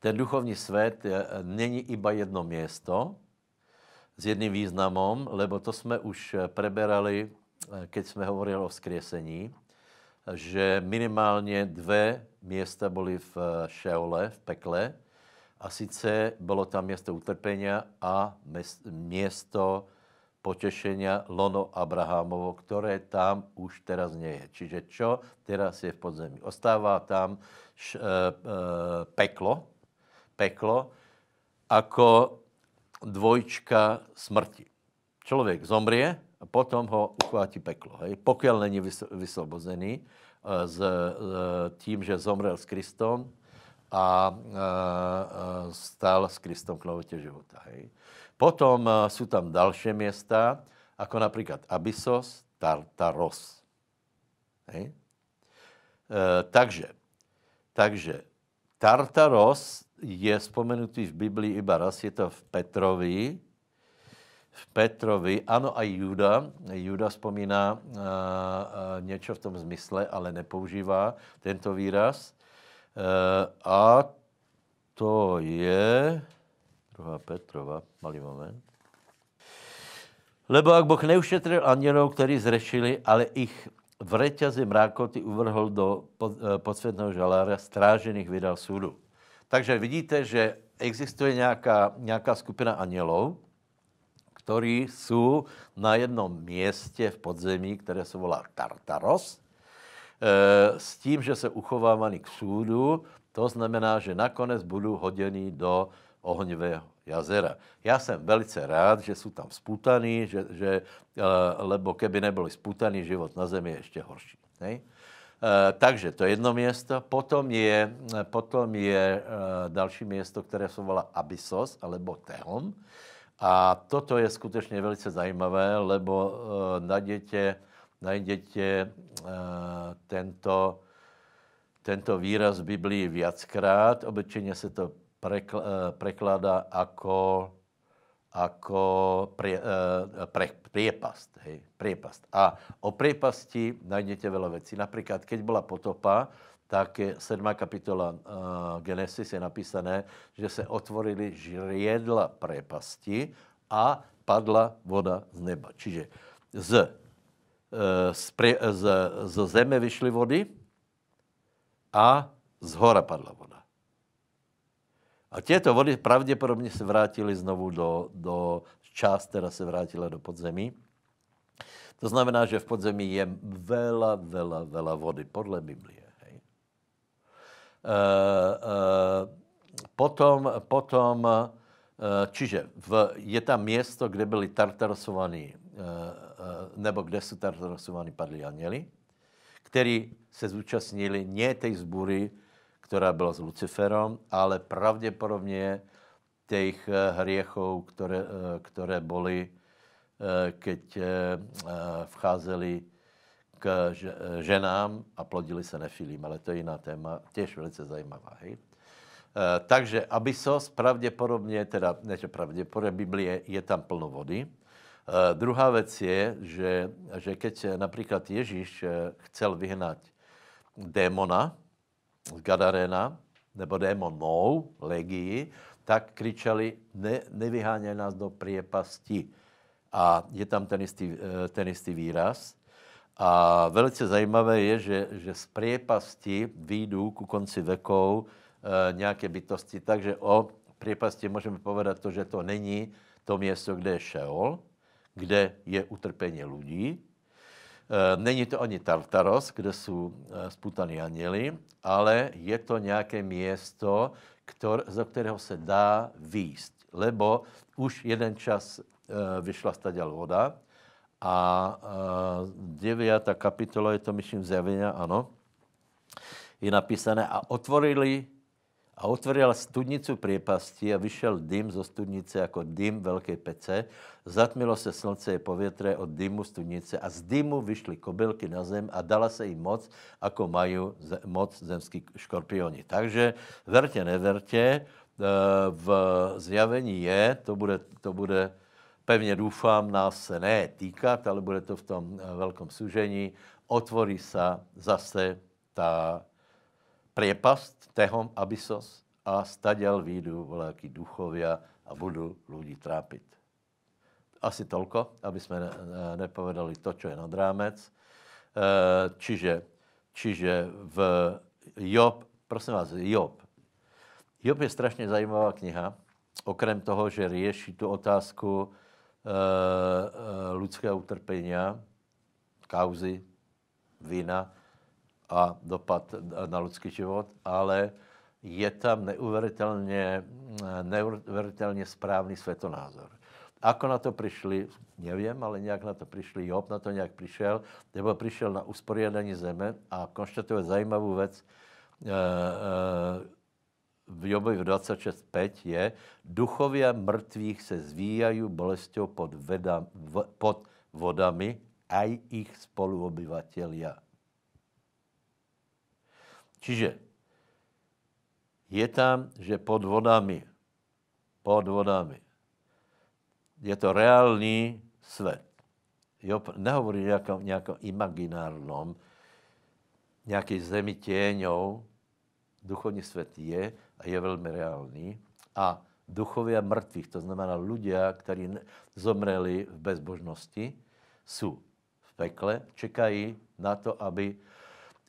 Ten duchovní svět eh, není iba jedno město s jedným významom, lebo to jsme už eh, preberali, eh, keď jsme hovorili o vzkriesení, že minimálně dve Města byly v eh, Šeole, v pekle. A sice bylo tam město utrpení a město potěšení Lono Abrahamovo, které tam už teraz neje. Čiže čo teraz je v podzemí? Ostává tam š, e, e, peklo, peklo jako dvojčka smrti. Člověk zomrie a potom ho uchvátí peklo, hej? pokud není vyslobozený s eh, eh, tím, že zomrel s Kristom a eh, stál s Kristom k novotě života. Hej. Potom jsou tam další města, jako například Abyssos, Tartaros. Hej. Takže, takže Tartaros je spomenutý v Biblii iba raz, je to v Petrovi, v Petrovi, ano a Juda, Juda vzpomíná uh, uh, něco v tom zmysle, ale nepoužívá tento výraz. Uh, a to je druhá Petrova, malý moment. Lebo jak Boh neušetřil andělů, který zrešili, ale ich v reťazi mrákoty uvrhl do podsvětného žalára, strážených vydal súdu. Takže vidíte, že existuje nějaká, nějaká skupina andělů, ktorí jsou na jednom mieste v podzemí, které se volá Tartaros, eh, s tím, že se uchovávají k soudu, to znamená, že nakonec budou hoděni do ohňového jazera. Já jsem velice rád, že jsou tam sputaní, že, že, eh, lebo keby nebyli sputaní, život na zemi je ještě horší. Ne? Eh, takže to je jedno město. Potom je, potom je další město, které se volá Abyssos, alebo Tehom. A toto je skutečně velice zajímavé, lebo eh, na dětě, najdete eh, tento, tento výraz v Biblii viackrát. Obyčejně se to prekl eh, prekládá jako, jako pre, pre, priepast. Hej, priepast. A o priepasti najdete veľa věcí. Například, keď byla potopa, tak je sedmá kapitola uh, Genesis je napísané, že se otvorili žriedla prepasti a padla voda z neba. Čiže z, eh, z, z, z zeme vyšly vody a z hora padla voda. A těto vody pravděpodobně se vrátily znovu do, do část, která se vrátila do podzemí. To znamená, že v podzemí je vela, vela, vela vody, podle Bibli. Eh, eh, potom, potom eh, čiže v, je tam město, kde byli tartarosovaní, nebo kde jsou tartarosovaní padlí aněli, který se zúčastnili ne té zbury, která byla s Luciferom, ale pravděpodobně těch hriechů, které, které byly, keď vcházeli k ženám a plodili se nefilím, ale to je jiná téma, těž velice zajímavá. Hej? Eh, takže Abysos pravděpodobně, teda ne, pravděpodobně, Biblie je tam plno vody. Eh, druhá věc je, že, že keď například Ježíš eh, chcel vyhnat démona z Gadarena, nebo démonou, legii, tak kričali, ne, nevyháňaj nás do priepasti. A je tam ten jistý, ten jistý výraz. A velice zajímavé je, že, že z priepasti výjdou ku konci vekou e, nějaké bytosti, takže o priepasti můžeme povedat to, že to není to město, kde je Šeol, kde je utrpení lidí. E, není to ani Tartaros, kde jsou e, sputaní aněli, ale je to nějaké město, ktor, ze kterého se dá výjsť, Lebo už jeden čas e, vyšla staďal voda, a 9. Eh, kapitola, je to myslím zjavenia, ano, je napísané a otvorili a otvoril studnicu priepasti a vyšel dym zo studnice jako dym velké pece. Zatmilo se slunce i povětre od dymu studnice a z dymu vyšly kobylky na zem a dala se jim moc, jako mají moc zemský škorpioni. Takže verte, neverte, eh, v zjavení je, to bude, to bude pevně doufám, nás se ne týkat, ale bude to v tom eh, velkom sužení, otvorí se zase ta priepast tehom abysos a staděl výjdu voláky duchovia a budu lidi trápit. Asi tolko, aby jsme nepovedali to, co je nad rámec. Eh, čiže, čiže v Job, prosím vás, Job. Job je strašně zajímavá kniha, okrem toho, že rieši tu otázku, ľudského eh, eh, utrpenia, kauzy, vina a dopad na lidský život, ale je tam neuvěřitelně, neuvěřitelně správný světonázor. Ako na to přišli, nevím, ale nějak na to přišli, Job na to nějak přišel, nebo přišel na usporiadání zeme a konštatuje zajímavou věc, e, e, v Jobovi 26.5 je, duchovia mrtvých se zvíjají bolestou pod, veda, v, pod vodami a jejich spoluobyvatelia. Čiže je tam, že pod vodami, pod vodami, je to reálný svět. Job nehovorí o nějakém imaginárnom, nějaký zemi těňou, duchovní svět je, je velmi reálný, a duchově mrtvých, to znamená ľudia, kteří zomreli v bezbožnosti, jsou v pekle, čekají na to, aby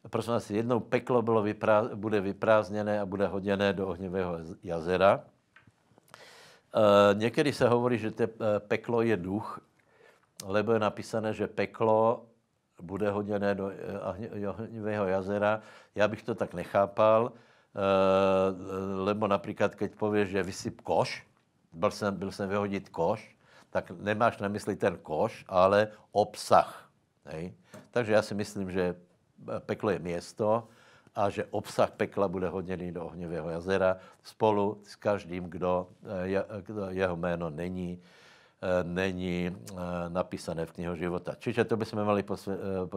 prosím vás, jednou peklo bylo vyprá, bude vyprázněné a bude hoděné do ohnivého jazera. E, někdy se hovorí, že te, eh, peklo je duch, lebo je napísané, že peklo bude hoděné do eh, ohnivého jazera. Já bych to tak nechápal, Eh, lebo například keď pověš, že vysyp koš, byl jsem, byl jsem vyhodit koš, tak nemáš na mysli ten koš, ale obsah. Hej? Takže já si myslím, že eh, peklo je město a že obsah pekla bude hodněný do ohněvého jazera spolu s každým, kdo, eh, je, kdo jeho jméno není, není napísané v knihu života. Čiže to bychom měli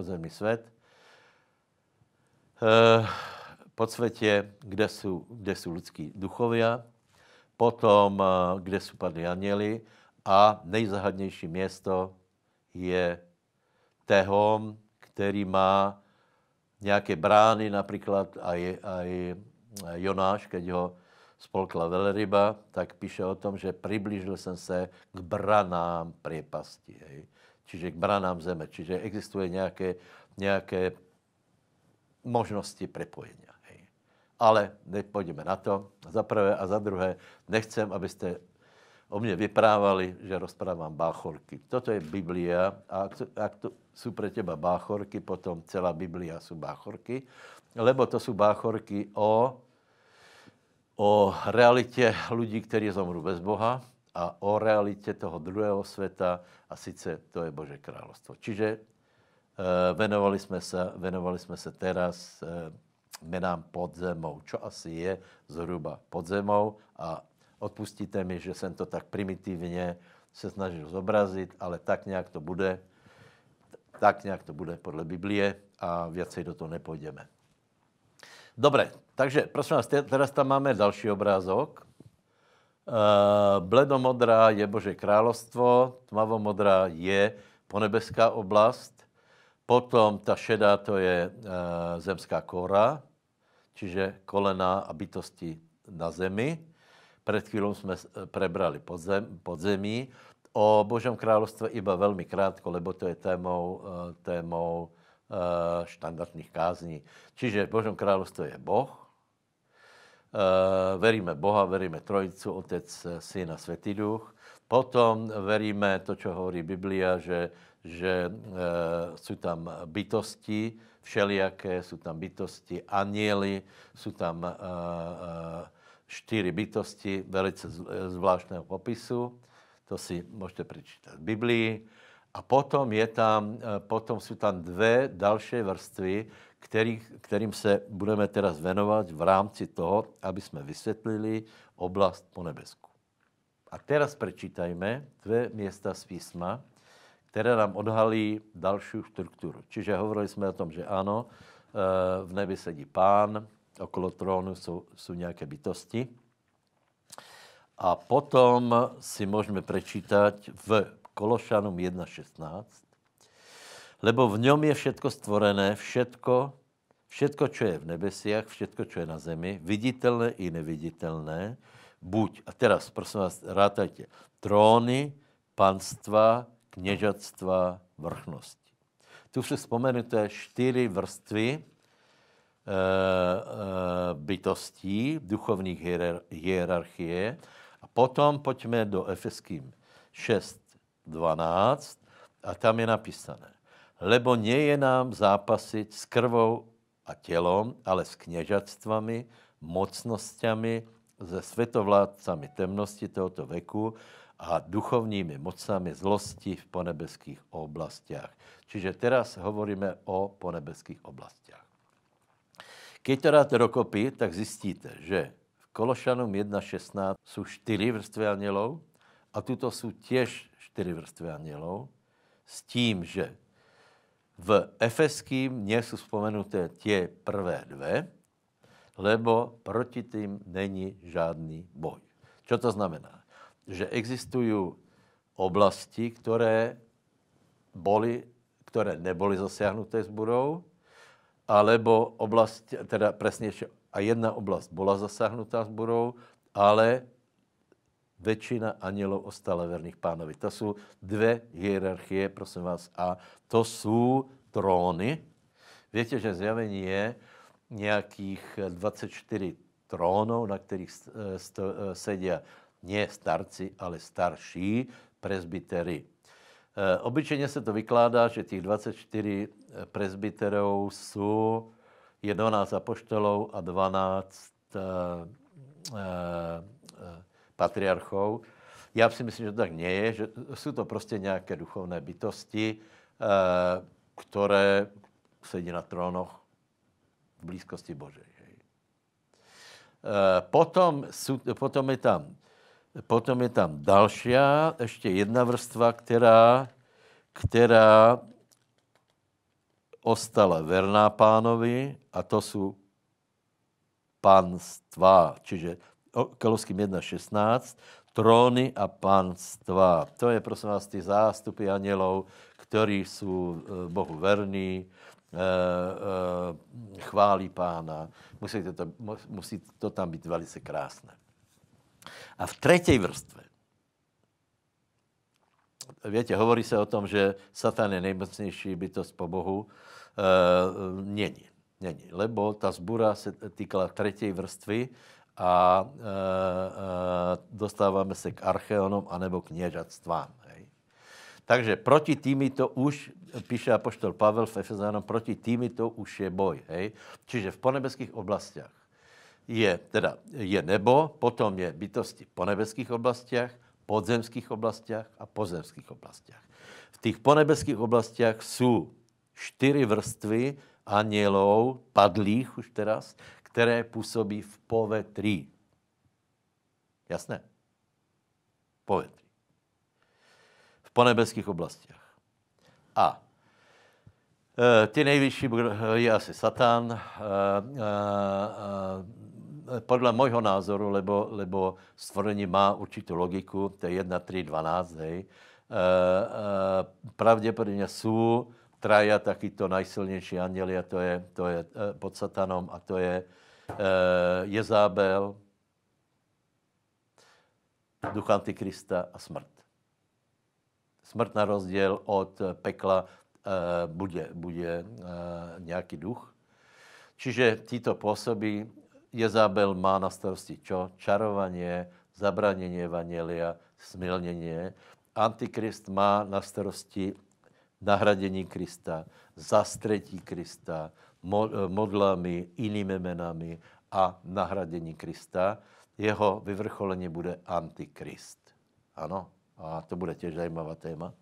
zemi svět. Po světě, kde jsou kde jsou lidský duchovia, potom, eh, kde jsou padli anieli a nejzahadnější město je Tehom, který má nějaké brány, například aj, aj eh, Jonáš, keď ho spolkla velryba, tak píše o tom, že přiblížil jsem se k branám priepasti, hej. čiže k branám zeme, čiže existuje nějaké, nějaké možnosti prepojenia ale ne, pojďme na to. Za prvé a za druhé, nechcem, abyste o mě vyprávali, že rozprávám báchorky. Toto je Biblia a jak to jsou pro těba báchorky, potom celá Biblia jsou báchorky, lebo to jsou báchorky o, o realitě lidí, kteří zomru bez Boha a o realitě toho druhého světa a sice to je Bože královstvo. Čiže e, venovali jsme se, venovali jsme se teraz e, nedám pod zemou, čo asi je zhruba pod zemou a odpustíte mi, že jsem to tak primitivně se snažil zobrazit, ale tak nějak to bude, tak nějak to bude podle Biblie a věcej do toho nepůjdeme. Dobré, takže prosím vás, teraz tam máme další obrázok. Uh, bledomodrá je Bože královstvo, tmavomodrá je ponebeská oblast, potom ta šedá to je uh, zemská kora, čiže kolena a bytosti na zemi. Před chvílou jsme eh, prebrali podzem, podzemí. O Božom království iba velmi krátko, lebo to je témou, eh, témou štandardních eh, kázní. Čiže v Božom království je Boh, veríme Boha, veríme Trojicu, Otec, Syn a Světý Duch. Potom veríme to, co hovorí Biblia, že, že jsou tam bytosti, všelijaké, jsou tam bytosti, aněli, jsou tam uh, uh, bytosti velice zvláštního popisu, to si můžete přečíst v Biblii. A potom, je tam, eh, potom jsou tam dvě další vrstvy, který, kterým se budeme teraz venovat v rámci toho, aby jsme vysvětlili oblast po nebesku. A teraz prečítajme dvě města z písma, které nám odhalí další strukturu. Čiže hovorili jsme o tom, že ano, eh, v nebi sedí pán, okolo trónu jsou, jsou nějaké bytosti. A potom si můžeme prečítat v Kološanům 1.16, lebo v něm je všetko stvorené, všetko, všetko, čo je v nebesích, všetko, čo je na zemi, viditelné i neviditelné, buď, a teraz prosím vás, rátajte, tróny, panstva, kněžatstva vrchnosti. Tu si vzpomenete čtyři vrstvy eh, eh, bytostí, duchovních hierarchie. A potom pojďme do Efeským 6.12 a tam je napísané. Lebo nie je nám zápasit s krvou a tělom, ale s kněžatstvami, mocnostiami, se světovládcami temnosti tohoto veku, a duchovními mocami zlosti v ponebeských oblastiach. Čiže teraz hovoríme o ponebeských oblastiach. Keď to dáte dokopy, tak zjistíte, že v Kološanům 1.16 jsou čtyři vrstvy anělov a tuto jsou těž čtyři vrstvy anělov s tím, že v Efeským jsou vzpomenuté tě prvé dve, lebo proti tým není žádný boj. Co to znamená? že existují oblasti, které, boli, které neboli s budou, alebo oblast, teda presnejšie, a jedna oblast byla zasáhnutá budou, ale většina anělů ostala verných pánovi. To jsou dvě hierarchie, prosím vás, a to jsou tróny. Víte, že zjavení je nějakých 24 trónů, na kterých e, e, sedí nie starci, ale starší prezbitery. E, eh, obyčejně se to vykládá, že těch 24 eh, prezbiterů jsou 11 apoštolů a 12 e, e, patriarchou. Já si myslím, že to tak nie je, že jsou to prostě nějaké duchovné bytosti, eh, které sedí na trónoch v blízkosti Božej. Potom, potom je tam Potom je tam další, ještě jedna vrstva, která, která ostala verná pánovi a to jsou panstva, čiže Kalovským 1.16, tróny a panstva. To je, prosím vás, ty zástupy anělov, kteří jsou e, Bohu verní, e, e, chválí pána. Musí to, musí to tam být velice krásné. A v třetí vrstve, Víte, hovorí se o tom, že Satan je nejmocnější bytost po Bohu. E, není, není, lebo ta zbura se týkala třetí vrstvy a e, e, dostáváme se k archeonům anebo kněžatstvám. Hej. Takže proti tými to už, píše apoštol Pavel v Efezánu, proti tými to už je boj. Hej. Čiže v ponebeských oblastiach je, teda je nebo, potom je bytosti po nebeských oblastiach, podzemských oblastiach a pozemských oblastiach. V tých ponebeských oblastiach jsou čtyři vrstvy anielov, padlých už teraz, které působí v povetří. Jasné? Povetří. V ponebeských oblastiach. A e, ty nejvyšší je asi Satan, e, e, podle mojho názoru, lebo, lebo stvorení má určitou logiku, to je 1, 3, 12, hej, Uh, uh, pravděpodobně jsou traja takýto najsilnější anděli a to je, to je eh, pod satanom a to je uh, Jezábel, duch Antikrista a smrt. Smrt na rozdíl od pekla bude, bude e, nějaký duch. Čiže títo působí Jezabel má na starosti čo? Čarovanie, zabranenie vanielia, smilnenie. Antikrist má na starosti nahradení Krista, zastretí Krista, eh, modlami, inými menami a nahradení Krista. Jeho vyvrcholení bude Antikrist. Ano, a to bude těž zajímavá téma.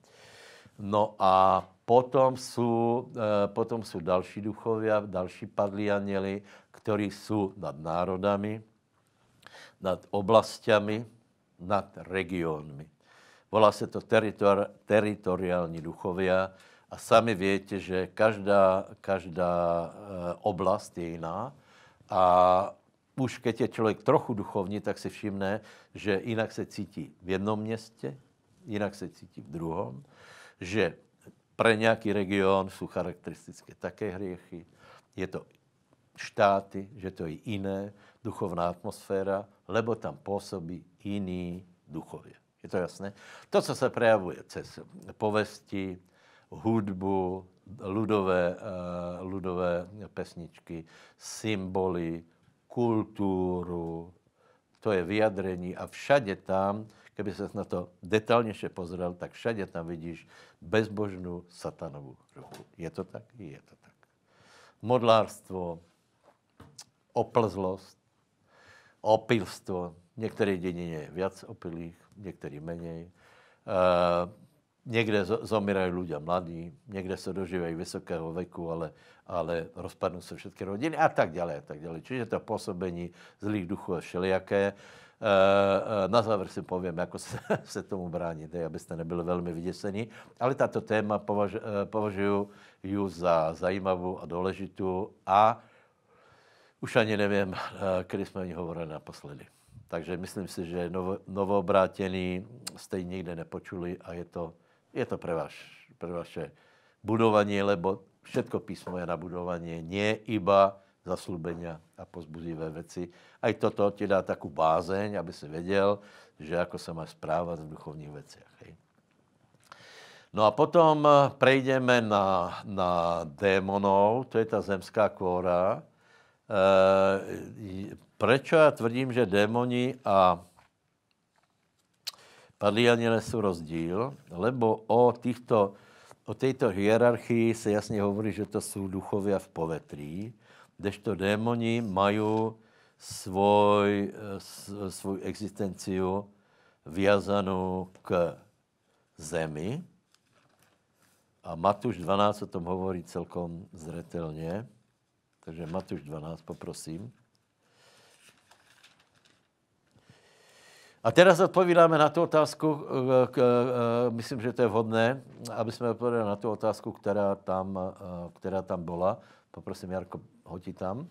No a potom jsou, eh, potom jsou další duchovia, další padlí aněli ktorí jsou nad národami, nad oblastiami, nad regionmi. Volá se to teritor, teritoriální duchovia a sami víte, že každá, každá eh, oblast je jiná a už keď je člověk trochu duchovní, tak si všimne, že jinak se cítí v jednom městě, jinak se cítí v druhom, že pro nějaký region jsou charakteristické také hriechy, je to štáty, že to je jiné, duchovná atmosféra, lebo tam působí jiný duchově. Je to jasné? To, co se prejavuje cez povesti, hudbu, ludové, uh, ludové pesničky, symboly, kulturu, to je vyjadrení a všade tam, keby ses na to detailnější pozrel, tak všade tam vidíš bezbožnou satanovou ruku. Je to tak? Je to tak. Modlárstvo, oplzlost, opilstvo. Některé dědině je viac opilých, některý menej. Uh, někde zomírají lidé mladí, někde se dožívají vysokého věku, ale, ale rozpadnou se všechny rodiny a tak dále. A tak dále. Čiže to působení zlých duchů je všelijaké. Eh, eh, na závěr si povím, jak se, se tomu bránit, abyste nebyli velmi vyděsení. Ale tato téma považ, eh, považuji ju za zajímavou a důležitou a už ani nevím, eh, kdy jsme o ní hovorili naposledy. Takže myslím si, že novo, novoobrátěný jste ji nikde nepočuli a je to, je to pre, vaš, pre vaše budovanie, lebo všetko písmo je na budovanie, nie iba zaslubenia a pozbuzivé veci. Aj toto ti dá takú bázeň, aby si vedel, že ako sa máš správať v duchovných veciach. Hej. No a potom eh, prejdeme na, na démonov, to je ta zemská kóra, Eh, proč já tvrdím, že démoni a padlí aniele jsou rozdíl, lebo o týchto, o této hierarchii se jasně hovorí, že to jsou duchovia v povetří, kdežto démoni mají svoj, eh, svou existenciu vyjazanou k zemi. A Matuš 12 o tom hovorí celkom zřetelně. Takže Matuš 12, poprosím. A teraz odpovídáme na tu otázku, eh, k, k, eh, myslím, že to je vhodné, aby jsme odpověděli na tu otázku, která tam, eh, která tam byla. Poprosím, Jarko, hodí tam.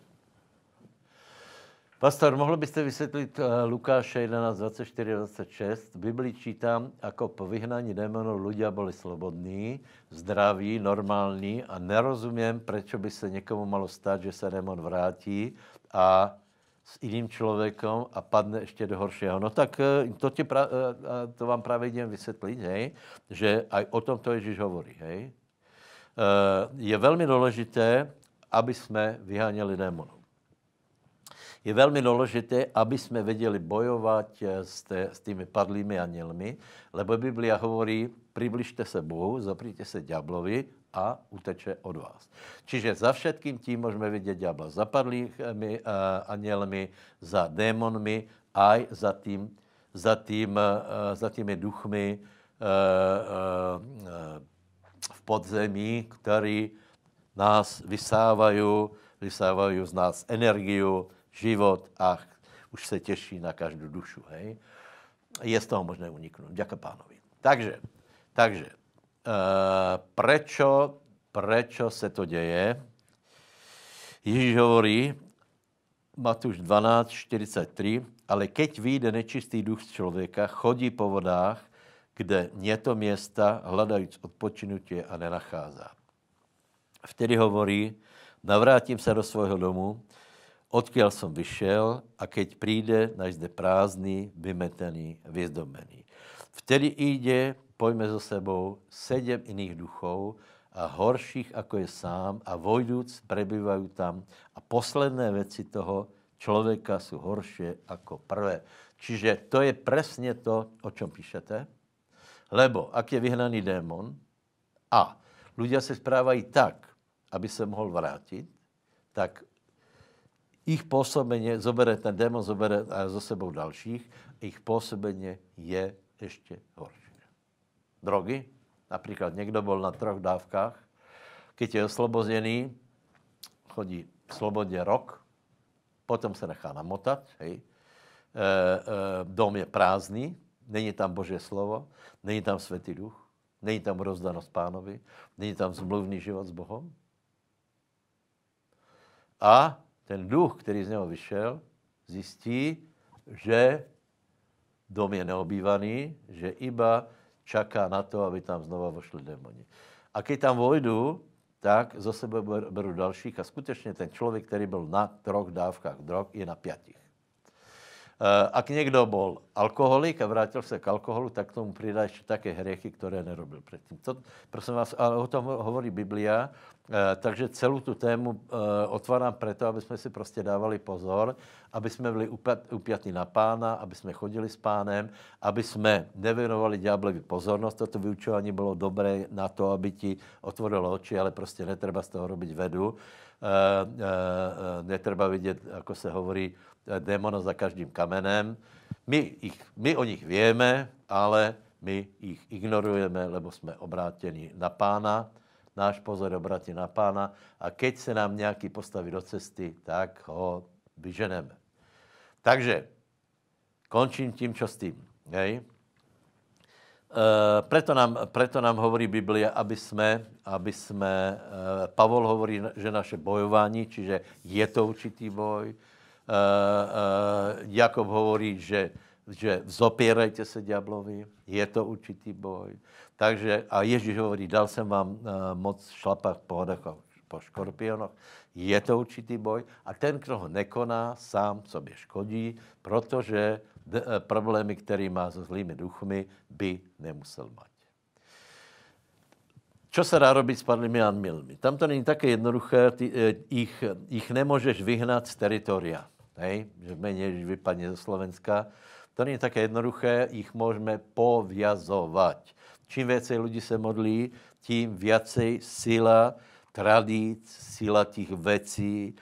Pastor, mohl byste vysvětlit eh, Lukáše 11, 24, 26? Biblii čítám, jako po vyhnání démonů ľudia byli slobodní, zdraví, normální a nerozumím, proč by se někomu malo stát, že se démon vrátí a s jiným člověkem a padne ještě do horšího. No tak eh, to, ti pra, eh, to vám právě jdem vysvětlit, hej? že aj o tom to Ježíš hovorí. Hej? Je velmi důležité, aby jsme vyháněli démonů je velmi důležité, aby jsme věděli bojovat eh, s, te, s tými padlými anělmi, lebo Biblia hovorí, přibližte se Bohu, zapříte se ďáblovi a uteče od vás. Čiže za všetkým tím můžeme vidět ďábla za padlými eh, anělmi, za démonmi, aj za, tým, za, tým, eh, za tými duchmi v podzemí, který nás vysávají, vysávají z nás energiu, život a už se těší na každou dušu. Hej? Je z toho možné uniknout. Děka pánovi. Takže, takže uh, prečo, prečo se to děje? Ježíš hovorí, Matuš 12, 43, ale keď vyjde nečistý duch z člověka, chodí po vodách, kde je to města, hledajíc odpočinutí a nenachází. Vtedy hovorí, navrátím se do svého domu, odkiaľ som vyšel a keď príde, najde prázdny, vymetený, vyzdobený. Vtedy ide, pojme so sebou, sedem iných duchov, a horších, ako je sám, a vojdúc, prebývajú tam. A posledné veci toho človeka sú horšie ako prvé. Čiže to je presne to, o čom píšete. Lebo ak je vyhnaný démon a ľudia se správají tak, aby se mohl vrátit, tak ich působení, zobere ten démon, zobere za so sebou dalších, ich působení je ještě horší. Drogy, například někdo byl na troch dávkách, když je oslobozený, chodí v slobodě rok, potom se nechá namotat, hej. E, e, dom je prázdný, není tam Boží slovo, není tam Světý duch, není tam rozdanost pánovi, není tam zmluvný život s Bohem. A ten duch, který z něho vyšel, zjistí, že dom je neobývaný, že iba čaká na to, aby tam znova vošli démoni. A když tam vojdu, tak zase beru dalších a skutečně ten člověk, který byl na troch dávkách drog, je na pětích. Eh, ak někdo byl alkoholik a vrátil se k alkoholu, tak tomu přidá ještě také hriechy, které nerobil předtím. To, prosím vás, ale o tom hovorí Biblia, eh, takže celou tu tému eh, otvárám proto, aby jsme si prostě dávali pozor, aby jsme byli upjatí na pána, aby jsme chodili s pánem, aby jsme nevěnovali ďáblevi pozornost. Toto vyučování bylo dobré na to, aby ti otvorilo oči, ale prostě netreba z toho robiť vedu. Netreba vidět, jako se hovorí, Eh, démona za každým kamenem. My, ich, my o nich víme, ale my jich ignorujeme, lebo jsme obrátěni na pána. Náš pozor obratí na pána a keď se nám nějaký postaví do cesty, tak ho vyženeme. Takže končím tím, čo s tím. Hej? Eh, preto nám, preto nám hovorí Biblia, aby jsme, aby jsme e, Pavol hovorí, že naše bojování, čiže je to určitý boj, Eh, eh, Jakob hovorí, že, že zopierajte se diablovi, je to určitý boj. Takže, a Ježíš hovorí, dal jsem vám eh, moc šlapat po po škorpionoch. Je to určitý boj a ten, kdo ho nekoná, sám sobě škodí, protože d- problémy, který má so zlými duchmi, by nemusel mít. Co se dá robit s padlými anmilmi? Tam to není také jednoduché, ty, ich, nemůžeš vyhnat z teritoria hej, že méně Ježiš vypadne zo Slovenska. To není také jednoduché, ich můžeme povězovat. Čím více lidí se modlí, tím více síla tradic, síla těch věcí,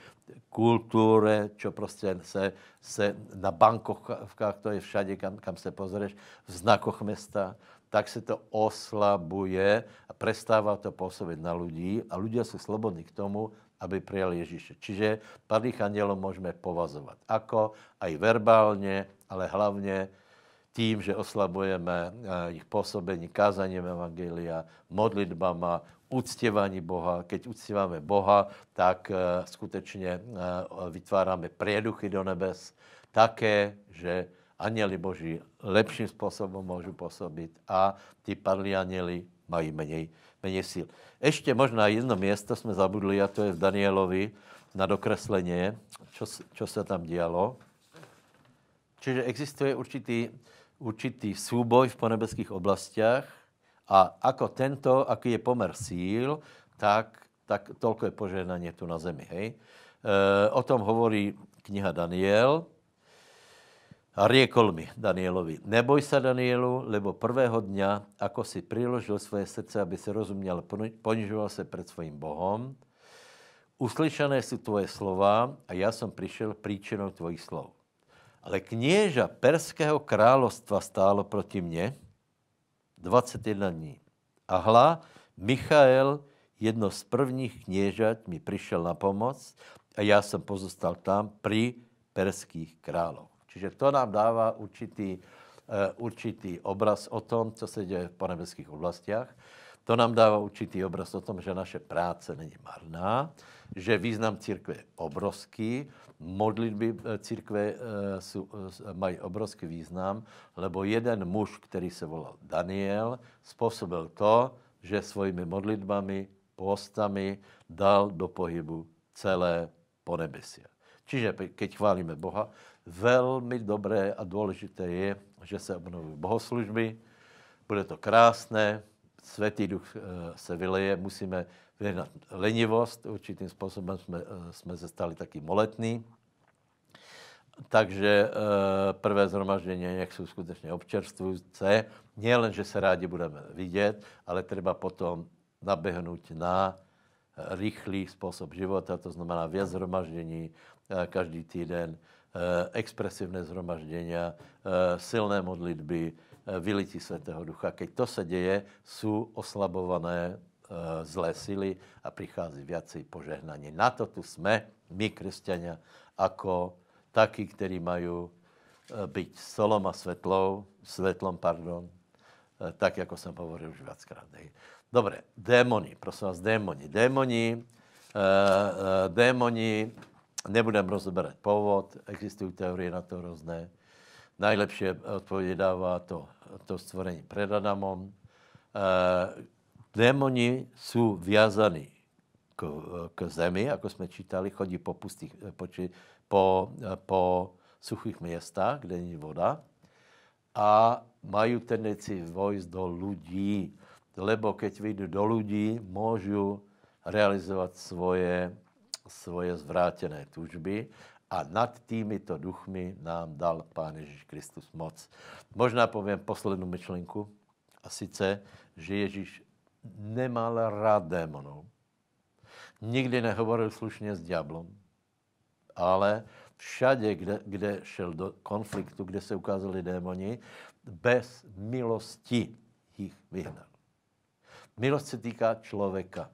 kultury, čo prostě se, se na bankovkách, to je všade, kam, kam se pozrieš, v znakoch města, tak se to oslabuje a prestává to působit na lidi a lidé jsou slobodní k tomu, aby prijal Ježíše. Čiže padlých andělů můžeme povazovat. Ako? Aj verbálně, ale hlavně tím, že oslabujeme eh, jejich působení, kázaním Evangelia, modlitbama, uctěvání Boha. Keď uctíváme Boha, tak eh, skutečně eh, vytváráme prieduchy do nebes také, že anjeli Boží lepším způsobem môžu působit a ty padlí anjeli mají menej menej síl. Ještě možná jedno město jsme zabudli, a to je v Danielovi, na dokreslenie, čo, čo se tam dělo. Čiže existuje určitý, určitý súboj v ponebeských oblastiach a ako tento, aký je pomer síl, tak, tak toľko je požehnanie tu na zemi. Hej? E, o tom hovorí kniha Daniel, a riekol mi Danielovi, neboj se Danielu, lebo prvého dňa, ako si priložil svoje srdce, aby se rozuměl, ponižoval se před svým Bohom, uslyšané jsou tvoje slova a já jsem přišel příčinou tvojich slov. Ale kněža Perského královstva stálo proti mně 21 dní. A hla, Michael, jedno z prvních kněžat, mi přišel na pomoc a já jsem pozostal tam pri Perských králov. Čiže to nám dává určitý, eh, určitý obraz o tom, co se děje v panebeských oblastiach. To nám dává určitý obraz o tom, že naše práce není marná, že význam církve je obrovský, modlitby eh, církve eh, jsou, mají obrovský význam, lebo jeden muž, který se volal Daniel, způsobil to, že svojimi modlitbami, postami dal do pohybu celé ponebesie. Čiže keď chválíme Boha, velmi dobré a důležité je, že se obnoví bohoslužby, bude to krásné, Světý duch eh, se vyleje, musíme vyhnat lenivost, určitým způsobem jsme, eh, jsme se stali taky moletní. Takže eh, prvé zhromaždění nějak jsou skutečně občerstvující. Nejen, že se rádi budeme vidět, ale třeba potom naběhnout na rychlý způsob života, to znamená věc zhromaždění každý týden, Eh, expresivné zhromaždění, eh, silné modlitby, eh, vylití Svetého Ducha. Keď to se děje, jsou oslabované zlé síly a přichází viacej požehnání. Na to tu jsme, my, křesťania, jako taky, kteří mají být solom a světlou, světlom, pardon, tak, jako jsem hovoril už viackrát. Dobré, démoni, prosím vás, démoni. Démoni, démoni nebudem rozeberat povod, existují teorie na to různé. Nejlepší odpověď dává to, to stvorení před Adamom. E, eh, démoni jsou viazaní k, k zemi, jako jsme čítali, chodí po, pustých, eh, po, po, eh, po suchých městách, kde není voda a mají tendenci vojsť do lidí, lebo keď vyjdu do lidí, můžu realizovat svoje svoje zvrátené tužby a nad týmito duchmi nám dal Pán Ježíš Kristus moc. Možná povím poslednou myšlenku, a sice, že Ježíš nemal rád démonů. Nikdy nehovoril slušně s diablom, ale všade, kde, kde šel do konfliktu, kde se ukázali démoni, bez milosti jich vyhnal. Milost se týká člověka.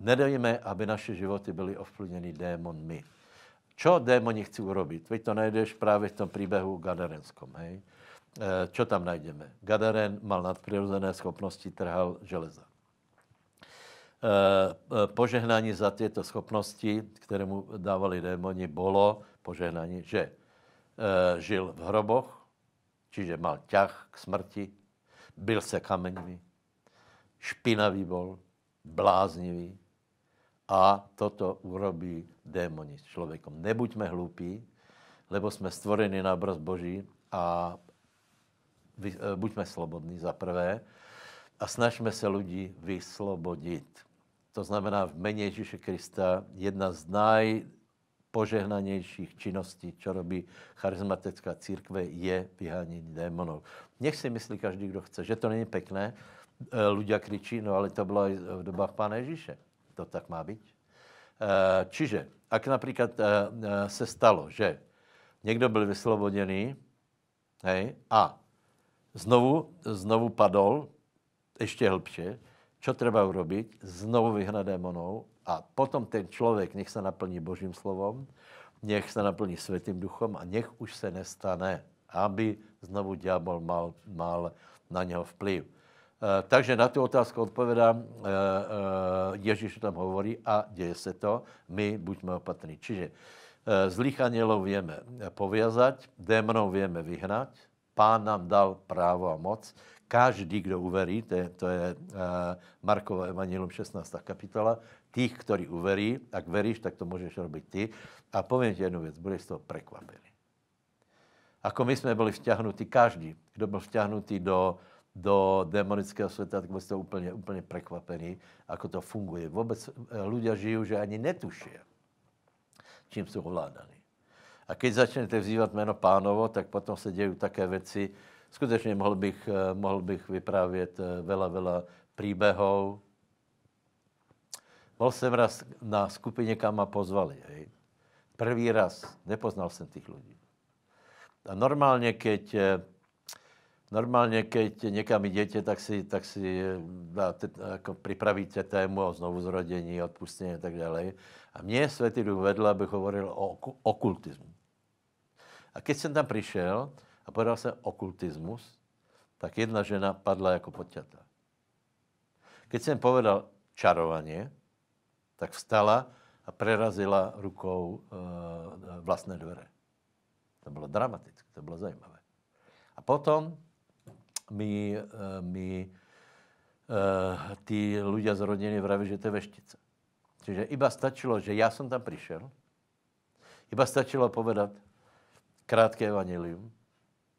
Nedejme, aby naše životy byly ovplyvněny démonmi. Co démoni chci urobit? Vy to najdeš právě v tom příběhu gadarenskom, hej? E, eh, čo tam najdeme? Gadaren mal nadpřirozené schopnosti, trhal železa. E, požehnání za tyto schopnosti, které mu dávali démoni, bylo požehnání, že e, žil v hroboch, čiže mal ťah k smrti, byl se kameňmi, špinavý bol, bláznivý, a toto urobí démoni s člověkem. Nebuďme hloupí, lebo jsme stvoreni na obraz Boží a eh, buďme slobodní za prvé a snažme se lidi vyslobodit. To znamená, v mene Ježíše Krista jedna z najpožehnanějších činností, čo robí charizmatická církve, je vyhánění démonů. Nech si myslí každý, kdo chce, že to není pekné. Ľudia eh, kričí, no ale to bylo i v eh, dobách Pána Ježíše to tak má být. Eh, čiže, ak například eh, eh, se stalo, že někdo byl vysloboděný hej, a znovu, znovu padol, ještě hlbše, čo treba urobiť? Znovu vyhnat démonou a potom ten člověk nech se naplní božím slovom, nech se naplní světým duchom a nech už se nestane, aby znovu ďábel mal, mal na něho vplyv. Eh, takže na tu otázku odpovědám, eh, eh, Ježíš tam hovorí a děje se to, my buďme opatrní. Čiže zlých anielov vieme poviazať, démonov věme vyhnať, pán nám dal právo a moc, každý, kdo uverí, to je, to je Markova Evangelium 16. kapitola, tých, ktorí uverí, jak veríš, tak to můžeš robiť ty. A povím ti jednu věc, budeš z toho prekvapený. Ako my jsme byli vťahnutí, každý, kdo byl vťahnutý do, do demonického světa, tak budete úplně, úplně prekvapení, ako to funguje. Vůbec lidé eh, žijí, že ani netuší, čím jsou ovládaní. A když začnete vzývat jméno pánovo, tak potom se dějí také věci. Skutečně mohl bych, eh, mohl bych vyprávět eh, vela, vela příběhů. Byl jsem raz na skupině, kam ma pozvali. Hej. Prvý raz. Nepoznal jsem těch lidí. A normálně, keď Normálně, keď někam idete, tak si, tak si eh, dáte, jako připravíte tému o znovuzrodení, odpustení a tak dále. A mě Světý Duch vedl, abych hovoril o okultismu. A když jsem tam přišel a povedal jsem okultismus, tak jedna žena padla jako poťata. Keď jsem povedal čarovaně, tak vstala a prerazila rukou e, vlastné dvere. To bylo dramatické, to bylo zajímavé. A potom mi, eh, mi uh, eh, tí ľudia z rodiny vraví, že to je veštice. Čiže iba stačilo, že já jsem tam přišel, iba stačilo povedat krátké evangelium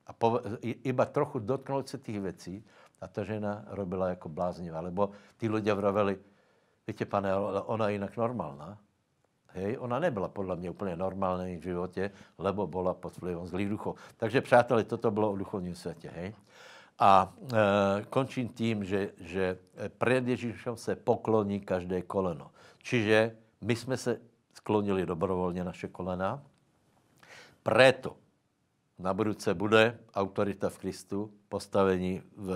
a pove, iba trochu dotknout se těch věcí a ta žena robila jako bláznivá. Lebo ty lidé vraveli, víte pane, ona je jinak normálna. Hej, ona nebyla podle mě úplně normální v životě, lebo byla pod vlivem zlých duchů. Takže přátelé, toto bylo o duchovním světě. Hej. A e, končím tím, že, že před Ježíšem se pokloní každé koleno. Čiže my jsme se sklonili dobrovolně naše kolena, proto na budouce bude autorita v Kristu, postavení v,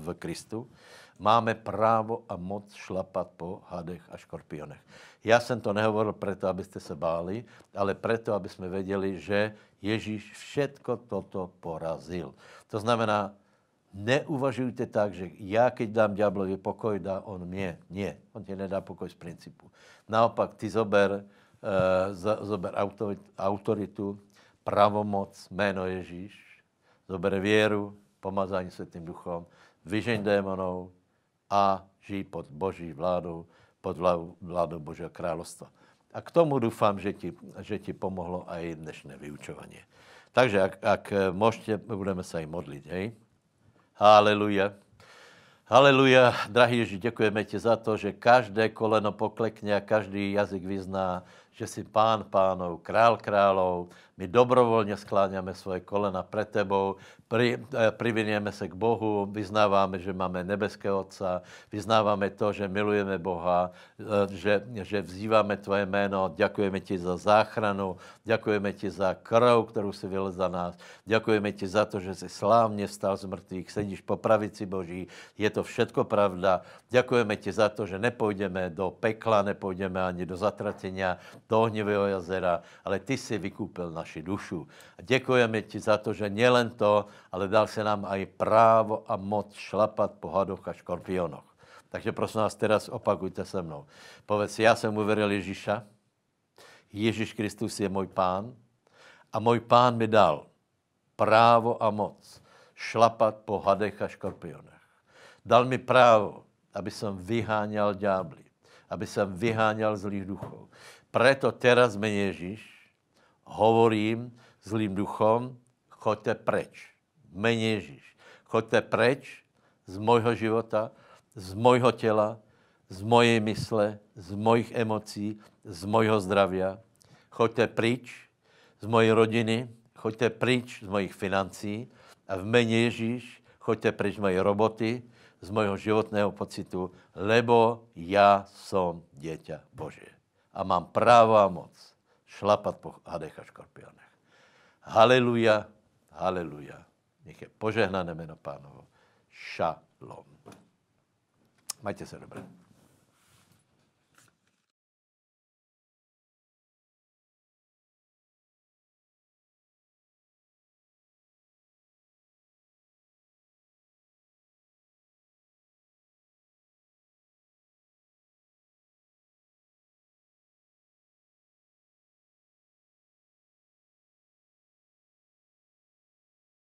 v Kristu. Máme právo a moc šlapat po hadech a škorpionech. Já jsem to nehovoril proto, abyste se báli, ale proto, aby jsme věděli, že Ježíš všetko toto porazil. To znamená, neuvažujte tak, že já, keď dám ďáblovi pokoj, dá on mě. Nie, on ti nedá pokoj z principu. Naopak, ty zober, uh, zober autoritu, pravomoc, jméno Ježíš, zober věru, pomazání světým duchom, vyžeň démonou a žij pod boží vládou, pod vládou Božího královstva. A k tomu doufám, že ti, že ti pomohlo i dnešné vyučování. Takže ak, ak eh, můžete, budeme se i modlit, hej? Haleluja. Haleluja. Drahý Ježíš, děkujeme ti za to, že každé koleno poklekne a každý jazyk vyzná, že si pán pánov, král králov, my dobrovolně skláňáme svoje kolena před tebou, pri, eh, privinujeme se k Bohu, vyznáváme, že máme nebeského Otca, vyznáváme to, že milujeme Boha, eh, že, že vzýváme tvoje jméno, děkujeme ti za záchranu, děkujeme ti za krv, kterou si vylil za nás, děkujeme ti za to, že jsi slávně stal z mrtvých, sedíš po pravici Boží, je to všetko pravda, děkujeme ti za to, že nepůjdeme do pekla, nepůjdeme ani do zatratenia, do ohnivého jazera, ale ty si vykúpil naši dušu. A děkujeme ti za to, že nielen to, ale dal se nám i právo a moc šlapat po hadoch a škorpionoch. Takže prosím vás, teraz opakujte se mnou. Povedz si, já jsem uveril Ježíša, Ježíš Kristus je můj pán a můj pán mi dal právo a moc šlapat po hadech a škorpionech. Dal mi právo, aby jsem vyháněl ďábly, aby jsem vyháněl zlých duchů. Preto teraz mě Ježíš hovorím zlým duchom, choďte preč. Mene Ježíš. Choďte preč z mojho života, z mojho těla, z mojej mysle, z mojich emocí, z mojho zdravia. Choďte pryč z mojej rodiny, choďte pryč z mojich financí a v mene Ježíš choďte pryč z mojej roboty, z mojho životného pocitu, lebo já jsem děťa Bože a mám právo a moc šlapat po hadech a škorpionech. Haleluja, haleluja. Nech je požehnané jméno pánovo. Shalom. Majte se dobré.